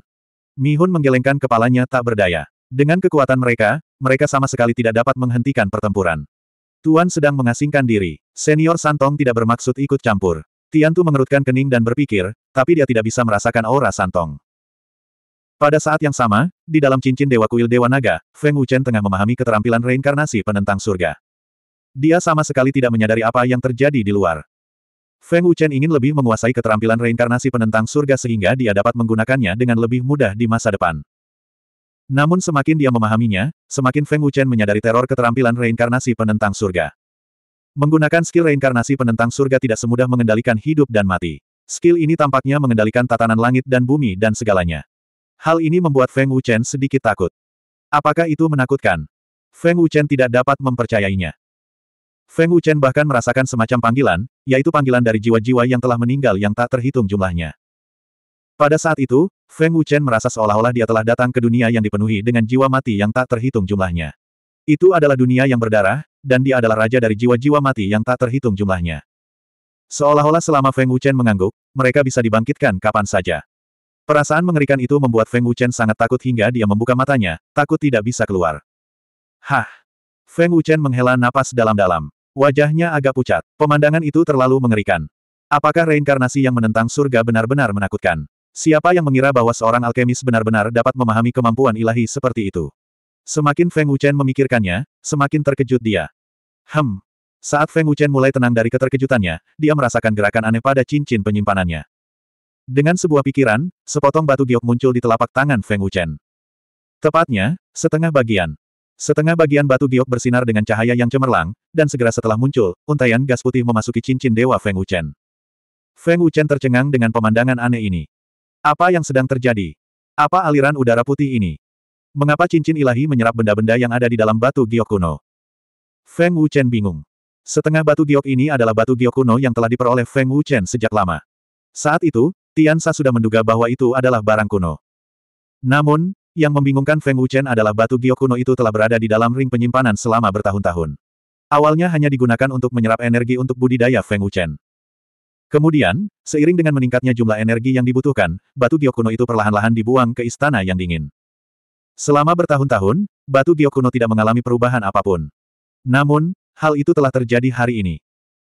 Mihun menggelengkan kepalanya tak berdaya. Dengan kekuatan mereka, mereka sama sekali tidak dapat menghentikan pertempuran. Tuan sedang mengasingkan diri. Senior Santong tidak bermaksud ikut campur. Tiantu mengerutkan kening dan berpikir, tapi dia tidak bisa merasakan aura Santong. Pada saat yang sama, di dalam cincin Dewa Kuil Dewa Naga, Feng Wuchen tengah memahami keterampilan reinkarnasi penentang surga. Dia sama sekali tidak menyadari apa yang terjadi di luar. Feng Wuchen ingin lebih menguasai keterampilan reinkarnasi penentang surga sehingga dia dapat menggunakannya dengan lebih mudah di masa depan. Namun semakin dia memahaminya, semakin Feng Wuchen menyadari teror keterampilan reinkarnasi penentang surga. Menggunakan skill reinkarnasi penentang surga tidak semudah mengendalikan hidup dan mati. Skill ini tampaknya mengendalikan tatanan langit dan bumi dan segalanya. Hal ini membuat Feng Wuchen sedikit takut. Apakah itu menakutkan? Feng Wuchen tidak dapat mempercayainya. Feng Wuchen bahkan merasakan semacam panggilan, yaitu panggilan dari jiwa-jiwa yang telah meninggal yang tak terhitung jumlahnya. Pada saat itu, Feng Wuchen merasa seolah-olah dia telah datang ke dunia yang dipenuhi dengan jiwa mati yang tak terhitung jumlahnya. Itu adalah dunia yang berdarah, dan dia adalah raja dari jiwa-jiwa mati yang tak terhitung jumlahnya. Seolah-olah selama Feng Wuchen mengangguk, mereka bisa dibangkitkan kapan saja. Perasaan mengerikan itu membuat Feng Wuchen sangat takut hingga dia membuka matanya, takut tidak bisa keluar. Hah! Feng Wuchen menghela napas dalam-dalam. Wajahnya agak pucat. Pemandangan itu terlalu mengerikan. Apakah reinkarnasi yang menentang surga benar-benar menakutkan? Siapa yang mengira bahwa seorang alkemis benar-benar dapat memahami kemampuan ilahi seperti itu? Semakin Feng Wuchen memikirkannya, semakin terkejut dia. Hem. Saat Feng Wuchen mulai tenang dari keterkejutannya, dia merasakan gerakan aneh pada cincin penyimpanannya. Dengan sebuah pikiran, sepotong batu giok muncul di telapak tangan Feng Wuchen. Tepatnya, setengah bagian. Setengah bagian batu giok bersinar dengan cahaya yang cemerlang, dan segera setelah muncul, untaian gas putih memasuki cincin dewa Feng Wuchen. Feng Wuchen tercengang dengan pemandangan aneh ini. Apa yang sedang terjadi? Apa aliran udara putih ini? Mengapa cincin ilahi menyerap benda-benda yang ada di dalam batu giok kuno? Feng Wuchen bingung. Setengah batu giok ini adalah batu giok kuno yang telah diperoleh Feng Wuchen sejak lama. Saat itu, Tiansa sudah menduga bahwa itu adalah barang kuno. Namun, yang membingungkan Feng Wuchen adalah batu giok kuno itu telah berada di dalam ring penyimpanan selama bertahun-tahun. Awalnya hanya digunakan untuk menyerap energi untuk budidaya Feng Wuchen. Kemudian, seiring dengan meningkatnya jumlah energi yang dibutuhkan, batu giok kuno itu perlahan-lahan dibuang ke istana yang dingin. Selama bertahun-tahun, batu giok kuno tidak mengalami perubahan apapun. Namun, hal itu telah terjadi hari ini.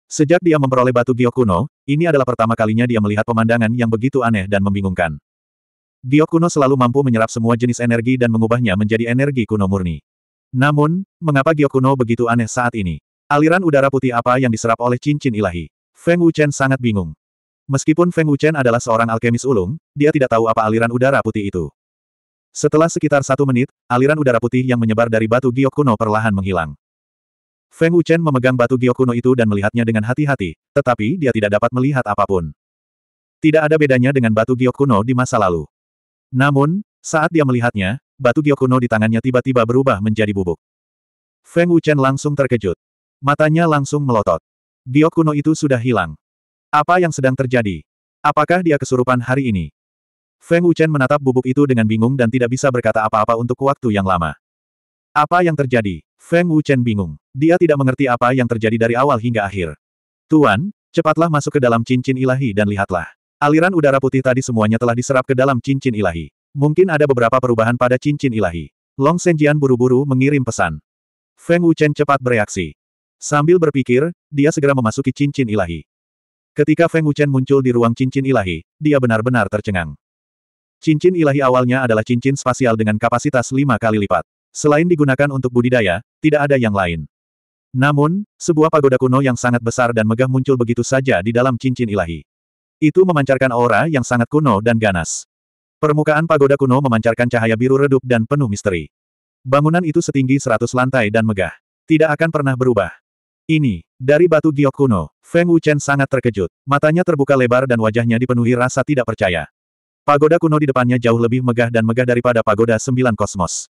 Sejak dia memperoleh batu giok kuno, ini adalah pertama kalinya dia melihat pemandangan yang begitu aneh dan membingungkan. Giok kuno selalu mampu menyerap semua jenis energi dan mengubahnya menjadi energi kuno murni. Namun, mengapa giok kuno begitu aneh saat ini? Aliran udara putih apa yang diserap oleh cincin ilahi? Feng Wuchen sangat bingung. Meskipun Feng Wuchen adalah seorang alkemis ulung, dia tidak tahu apa aliran udara putih itu. Setelah sekitar satu menit, aliran udara putih yang menyebar dari batu giok kuno perlahan menghilang. Feng Wuchen memegang batu kuno itu dan melihatnya dengan hati-hati, tetapi dia tidak dapat melihat apapun. Tidak ada bedanya dengan batu kuno di masa lalu. Namun, saat dia melihatnya, batu kuno di tangannya tiba-tiba berubah menjadi bubuk. Feng Wuchen langsung terkejut. Matanya langsung melotot. kuno itu sudah hilang. Apa yang sedang terjadi? Apakah dia kesurupan hari ini? Feng Wuchen menatap bubuk itu dengan bingung dan tidak bisa berkata apa-apa untuk waktu yang lama. Apa yang terjadi? Feng Wuchen bingung. Dia tidak mengerti apa yang terjadi dari awal hingga akhir. Tuan, cepatlah masuk ke dalam cincin ilahi dan lihatlah. Aliran udara putih tadi semuanya telah diserap ke dalam cincin ilahi. Mungkin ada beberapa perubahan pada cincin ilahi. Long Senjian buru-buru mengirim pesan. Feng Wuchen cepat bereaksi. Sambil berpikir, dia segera memasuki cincin ilahi. Ketika Feng Wuchen muncul di ruang cincin ilahi, dia benar-benar tercengang. Cincin ilahi awalnya adalah cincin spasial dengan kapasitas lima kali lipat. Selain digunakan untuk budidaya, tidak ada yang lain. Namun, sebuah pagoda kuno yang sangat besar dan megah muncul begitu saja di dalam cincin ilahi. Itu memancarkan aura yang sangat kuno dan ganas. Permukaan pagoda kuno memancarkan cahaya biru redup dan penuh misteri. Bangunan itu setinggi seratus lantai dan megah. Tidak akan pernah berubah. Ini, dari batu giok kuno, Feng Wuchen sangat terkejut. Matanya terbuka lebar dan wajahnya dipenuhi rasa tidak percaya. Pagoda kuno di depannya jauh lebih megah dan megah daripada pagoda sembilan kosmos.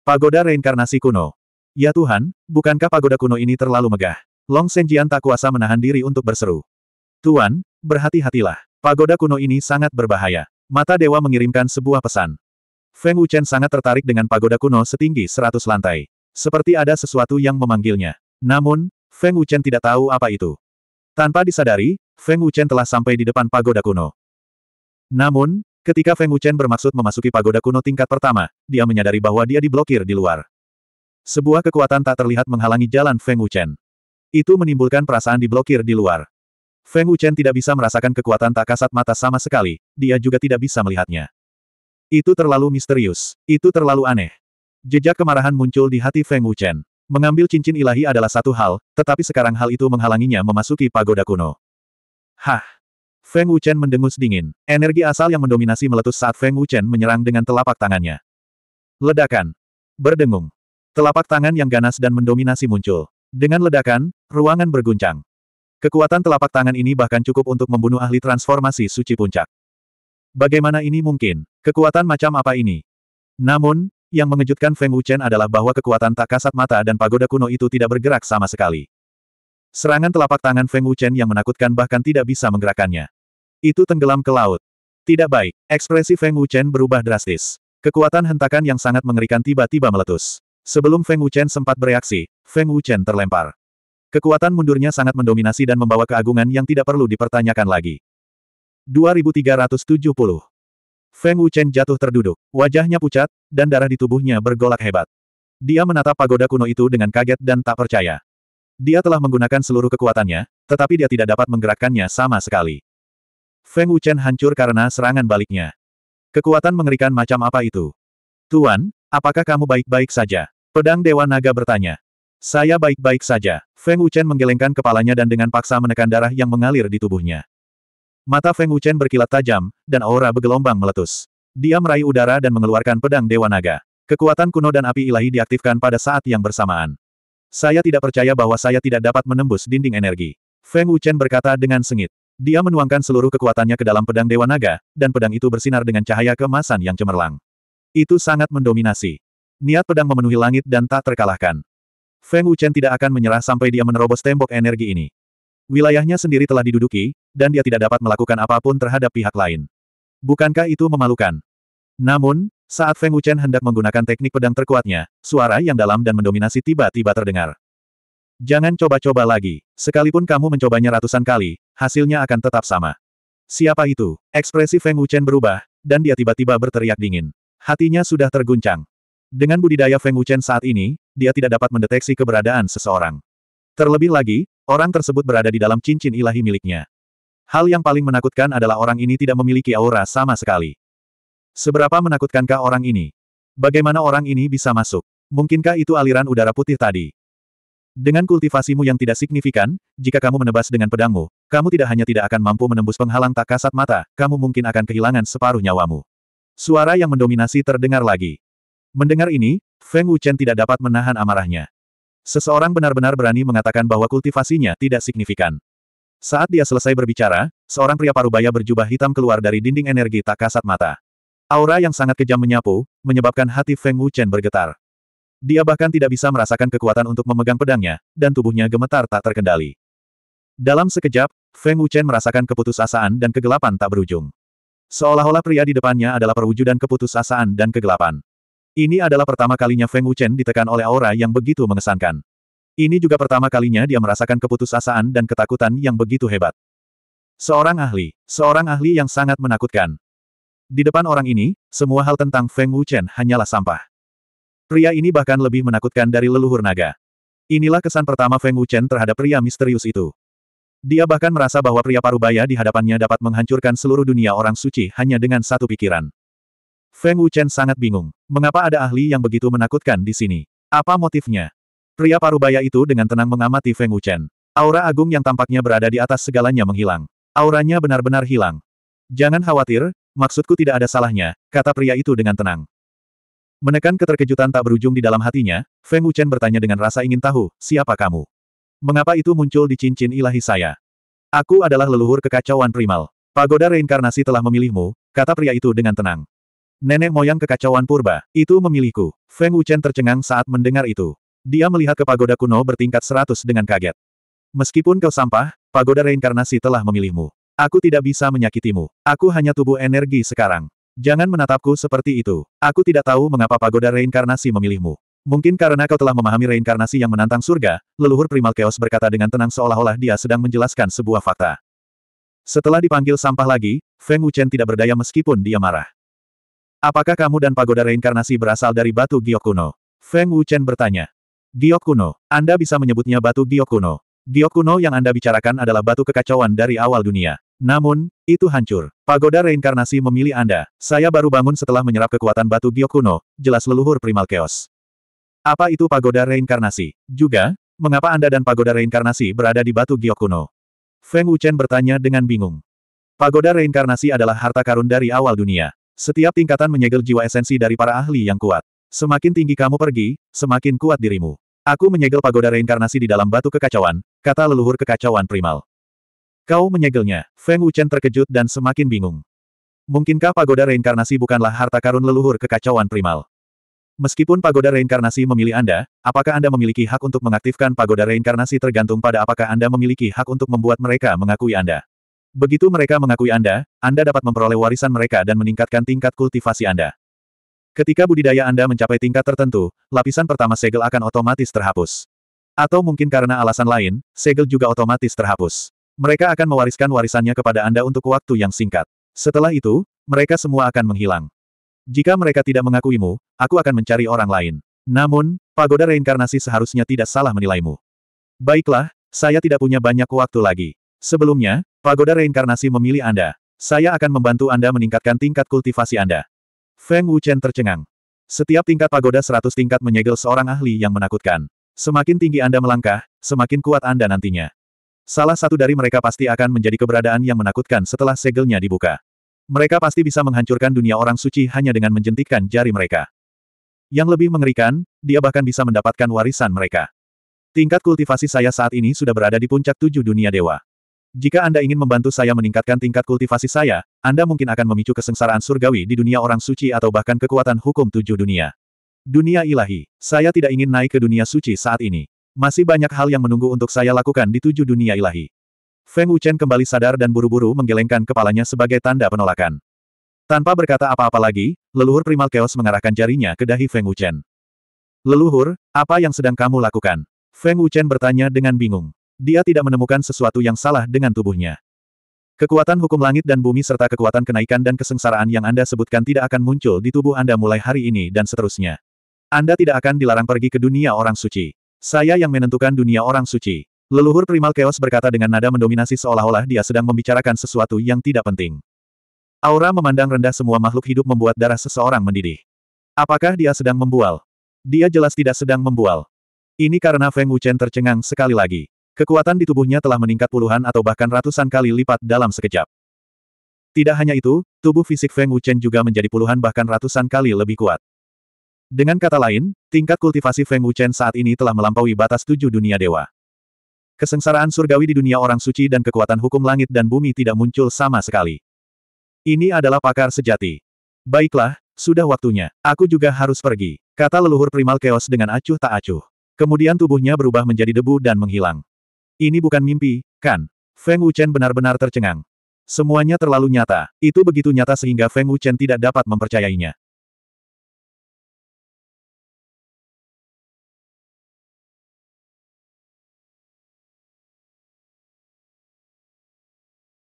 Pagoda Reinkarnasi Kuno. Ya Tuhan, bukankah pagoda kuno ini terlalu megah? Long Senjian tak kuasa menahan diri untuk berseru. Tuan, berhati-hatilah. Pagoda kuno ini sangat berbahaya. Mata Dewa mengirimkan sebuah pesan. Feng Wuchen sangat tertarik dengan pagoda kuno setinggi seratus lantai. Seperti ada sesuatu yang memanggilnya. Namun, Feng Wuchen tidak tahu apa itu. Tanpa disadari, Feng Wuchen telah sampai di depan pagoda kuno. Namun, Ketika Feng Wuchen bermaksud memasuki pagoda kuno tingkat pertama, dia menyadari bahwa dia diblokir di luar. Sebuah kekuatan tak terlihat menghalangi jalan Feng Wuchen. Itu menimbulkan perasaan diblokir di luar. Feng Wuchen tidak bisa merasakan kekuatan tak kasat mata sama sekali, dia juga tidak bisa melihatnya. Itu terlalu misterius, itu terlalu aneh. Jejak kemarahan muncul di hati Feng Wuchen. Mengambil cincin ilahi adalah satu hal, tetapi sekarang hal itu menghalanginya memasuki pagoda kuno. Hah! Feng Wuchen mendengus dingin. Energi asal yang mendominasi meletus saat Feng Wuchen menyerang dengan telapak tangannya. Ledakan. Berdengung. Telapak tangan yang ganas dan mendominasi muncul. Dengan ledakan, ruangan berguncang. Kekuatan telapak tangan ini bahkan cukup untuk membunuh ahli transformasi suci puncak. Bagaimana ini mungkin? Kekuatan macam apa ini? Namun, yang mengejutkan Feng Wuchen adalah bahwa kekuatan tak kasat mata dan pagoda kuno itu tidak bergerak sama sekali. Serangan telapak tangan Feng Wuchen yang menakutkan bahkan tidak bisa menggerakkannya. Itu tenggelam ke laut. Tidak baik, ekspresi Feng Wuchen berubah drastis. Kekuatan hentakan yang sangat mengerikan tiba-tiba meletus. Sebelum Feng Wuchen sempat bereaksi, Feng Wuchen terlempar. Kekuatan mundurnya sangat mendominasi dan membawa keagungan yang tidak perlu dipertanyakan lagi. 2370 Feng Wuchen jatuh terduduk, wajahnya pucat, dan darah di tubuhnya bergolak hebat. Dia menatap pagoda kuno itu dengan kaget dan tak percaya. Dia telah menggunakan seluruh kekuatannya, tetapi dia tidak dapat menggerakkannya sama sekali. Feng Wuchen hancur karena serangan baliknya. Kekuatan mengerikan macam apa itu? Tuan, apakah kamu baik-baik saja? Pedang Dewa Naga bertanya. Saya baik-baik saja. Feng Wuchen menggelengkan kepalanya dan dengan paksa menekan darah yang mengalir di tubuhnya. Mata Feng Wuchen berkilat tajam, dan aura bergelombang meletus. Dia meraih udara dan mengeluarkan pedang Dewa Naga. Kekuatan kuno dan api ilahi diaktifkan pada saat yang bersamaan. Saya tidak percaya bahwa saya tidak dapat menembus dinding energi. Feng Wuchen berkata dengan sengit. Dia menuangkan seluruh kekuatannya ke dalam pedang Dewa Naga, dan pedang itu bersinar dengan cahaya kemasan yang cemerlang. Itu sangat mendominasi. Niat pedang memenuhi langit dan tak terkalahkan. Feng Wuchen tidak akan menyerah sampai dia menerobos tembok energi ini. Wilayahnya sendiri telah diduduki, dan dia tidak dapat melakukan apapun terhadap pihak lain. Bukankah itu memalukan? Namun, saat Feng Wuchen hendak menggunakan teknik pedang terkuatnya, suara yang dalam dan mendominasi tiba-tiba terdengar. Jangan coba-coba lagi. Sekalipun kamu mencobanya ratusan kali, hasilnya akan tetap sama. Siapa itu? Ekspresi Feng Wuchen berubah, dan dia tiba-tiba berteriak dingin. Hatinya sudah terguncang. Dengan budidaya Feng Wuchen saat ini, dia tidak dapat mendeteksi keberadaan seseorang. Terlebih lagi, orang tersebut berada di dalam cincin ilahi miliknya. Hal yang paling menakutkan adalah orang ini tidak memiliki aura sama sekali. Seberapa menakutkankah orang ini? Bagaimana orang ini bisa masuk? Mungkinkah itu aliran udara putih tadi? Dengan kultivasimu yang tidak signifikan, jika kamu menebas dengan pedangmu, kamu tidak hanya tidak akan mampu menembus penghalang tak kasat mata, kamu mungkin akan kehilangan separuh nyawamu. Suara yang mendominasi terdengar lagi. Mendengar ini, Feng Wuchen tidak dapat menahan amarahnya. Seseorang benar-benar berani mengatakan bahwa kultivasinya tidak signifikan. Saat dia selesai berbicara, seorang pria parubaya berjubah hitam keluar dari dinding energi tak kasat mata. Aura yang sangat kejam menyapu, menyebabkan hati Feng Wuchen bergetar. Dia bahkan tidak bisa merasakan kekuatan untuk memegang pedangnya, dan tubuhnya gemetar tak terkendali. Dalam sekejap, Feng Wuchen merasakan keputusasaan dan kegelapan tak berujung. Seolah-olah pria di depannya adalah perwujudan keputusasaan dan kegelapan. Ini adalah pertama kalinya Feng Wuchen ditekan oleh aura yang begitu mengesankan. Ini juga pertama kalinya dia merasakan keputusasaan dan ketakutan yang begitu hebat. Seorang ahli, seorang ahli yang sangat menakutkan. Di depan orang ini, semua hal tentang Feng Wuchen hanyalah sampah. Pria ini bahkan lebih menakutkan dari leluhur naga. Inilah kesan pertama Feng Wuchen terhadap pria misterius itu. Dia bahkan merasa bahwa pria parubaya di hadapannya dapat menghancurkan seluruh dunia orang suci hanya dengan satu pikiran. Feng Wuchen sangat bingung. Mengapa ada ahli yang begitu menakutkan di sini? Apa motifnya? Pria parubaya itu dengan tenang mengamati Feng Wuchen. Aura agung yang tampaknya berada di atas segalanya menghilang. Auranya benar-benar hilang. Jangan khawatir, maksudku tidak ada salahnya, kata pria itu dengan tenang. Menekan keterkejutan tak berujung di dalam hatinya, Feng Wuchen bertanya dengan rasa ingin tahu, siapa kamu? Mengapa itu muncul di cincin ilahi saya? Aku adalah leluhur kekacauan primal. Pagoda reinkarnasi telah memilihmu, kata pria itu dengan tenang. Nenek moyang kekacauan purba, itu memilihku. Feng Wuchen tercengang saat mendengar itu. Dia melihat ke pagoda kuno bertingkat seratus dengan kaget. Meskipun kau sampah, pagoda reinkarnasi telah memilihmu. Aku tidak bisa menyakitimu. Aku hanya tubuh energi sekarang. Jangan menatapku seperti itu. Aku tidak tahu mengapa pagoda reinkarnasi memilihmu. Mungkin karena kau telah memahami reinkarnasi yang menantang surga, leluhur primal chaos berkata dengan tenang seolah-olah dia sedang menjelaskan sebuah fakta. Setelah dipanggil sampah lagi, Feng Wuchen tidak berdaya meskipun dia marah. Apakah kamu dan pagoda reinkarnasi berasal dari batu giok kuno? Feng Wuchen bertanya. Giok kuno, Anda bisa menyebutnya batu giok kuno. Giok kuno yang Anda bicarakan adalah batu kekacauan dari awal dunia. Namun, itu hancur. Pagoda reinkarnasi memilih Anda. Saya baru bangun setelah menyerap kekuatan batu Giok Kuno. jelas leluhur primal chaos. Apa itu pagoda reinkarnasi? Juga, mengapa Anda dan pagoda reinkarnasi berada di batu Giok Kuno? Feng Wuchen bertanya dengan bingung. Pagoda reinkarnasi adalah harta karun dari awal dunia. Setiap tingkatan menyegel jiwa esensi dari para ahli yang kuat. Semakin tinggi kamu pergi, semakin kuat dirimu. Aku menyegel pagoda reinkarnasi di dalam batu kekacauan, kata leluhur kekacauan primal. Kau menyegelnya. Feng Wuchen terkejut dan semakin bingung. Mungkinkah pagoda reinkarnasi bukanlah harta karun leluhur kekacauan primal? Meskipun pagoda reinkarnasi memilih Anda, apakah Anda memiliki hak untuk mengaktifkan pagoda reinkarnasi tergantung pada apakah Anda memiliki hak untuk membuat mereka mengakui Anda. Begitu mereka mengakui Anda, Anda dapat memperoleh warisan mereka dan meningkatkan tingkat kultivasi Anda. Ketika budidaya Anda mencapai tingkat tertentu, lapisan pertama segel akan otomatis terhapus. Atau mungkin karena alasan lain, segel juga otomatis terhapus. Mereka akan mewariskan warisannya kepada Anda untuk waktu yang singkat. Setelah itu, mereka semua akan menghilang. Jika mereka tidak mengakuimu, aku akan mencari orang lain. Namun, pagoda reinkarnasi seharusnya tidak salah menilaimu. Baiklah, saya tidak punya banyak waktu lagi. Sebelumnya, pagoda reinkarnasi memilih Anda. Saya akan membantu Anda meningkatkan tingkat kultivasi Anda. Feng Wuchen tercengang. Setiap tingkat pagoda seratus tingkat menyegel seorang ahli yang menakutkan. Semakin tinggi Anda melangkah, semakin kuat Anda nantinya. Salah satu dari mereka pasti akan menjadi keberadaan yang menakutkan setelah segelnya dibuka. Mereka pasti bisa menghancurkan dunia orang suci hanya dengan menjentikkan jari mereka. Yang lebih mengerikan, dia bahkan bisa mendapatkan warisan mereka. Tingkat kultivasi saya saat ini sudah berada di puncak tujuh dunia dewa. Jika Anda ingin membantu saya meningkatkan tingkat kultivasi saya, Anda mungkin akan memicu kesengsaraan surgawi di dunia orang suci atau bahkan kekuatan hukum tujuh dunia. Dunia ilahi, saya tidak ingin naik ke dunia suci saat ini. Masih banyak hal yang menunggu untuk saya lakukan di tujuh dunia ilahi. Feng Wuchen kembali sadar dan buru-buru menggelengkan kepalanya sebagai tanda penolakan. Tanpa berkata apa-apa lagi, leluhur primal chaos mengarahkan jarinya ke dahi Feng Wuchen. Leluhur, apa yang sedang kamu lakukan? Feng Wuchen bertanya dengan bingung. Dia tidak menemukan sesuatu yang salah dengan tubuhnya. Kekuatan hukum langit dan bumi serta kekuatan kenaikan dan kesengsaraan yang Anda sebutkan tidak akan muncul di tubuh Anda mulai hari ini dan seterusnya. Anda tidak akan dilarang pergi ke dunia orang suci. Saya yang menentukan dunia orang suci. Leluhur primal keos berkata dengan nada mendominasi seolah-olah dia sedang membicarakan sesuatu yang tidak penting. Aura memandang rendah semua makhluk hidup membuat darah seseorang mendidih. Apakah dia sedang membual? Dia jelas tidak sedang membual. Ini karena Feng Wuchen tercengang sekali lagi. Kekuatan di tubuhnya telah meningkat puluhan atau bahkan ratusan kali lipat dalam sekejap. Tidak hanya itu, tubuh fisik Feng Wuchen juga menjadi puluhan bahkan ratusan kali lebih kuat. Dengan kata lain, tingkat kultivasi Feng Wuchen saat ini telah melampaui batas tujuh dunia dewa. Kesengsaraan surgawi di dunia orang suci dan kekuatan hukum langit dan bumi tidak muncul sama sekali. Ini adalah pakar sejati. Baiklah, sudah waktunya. Aku juga harus pergi. Kata leluhur primal keos dengan acuh tak acuh. Kemudian tubuhnya berubah menjadi debu dan menghilang. Ini bukan mimpi, kan? Feng Wuchen benar-benar tercengang. Semuanya terlalu nyata. Itu begitu nyata sehingga Feng Wuchen tidak dapat mempercayainya.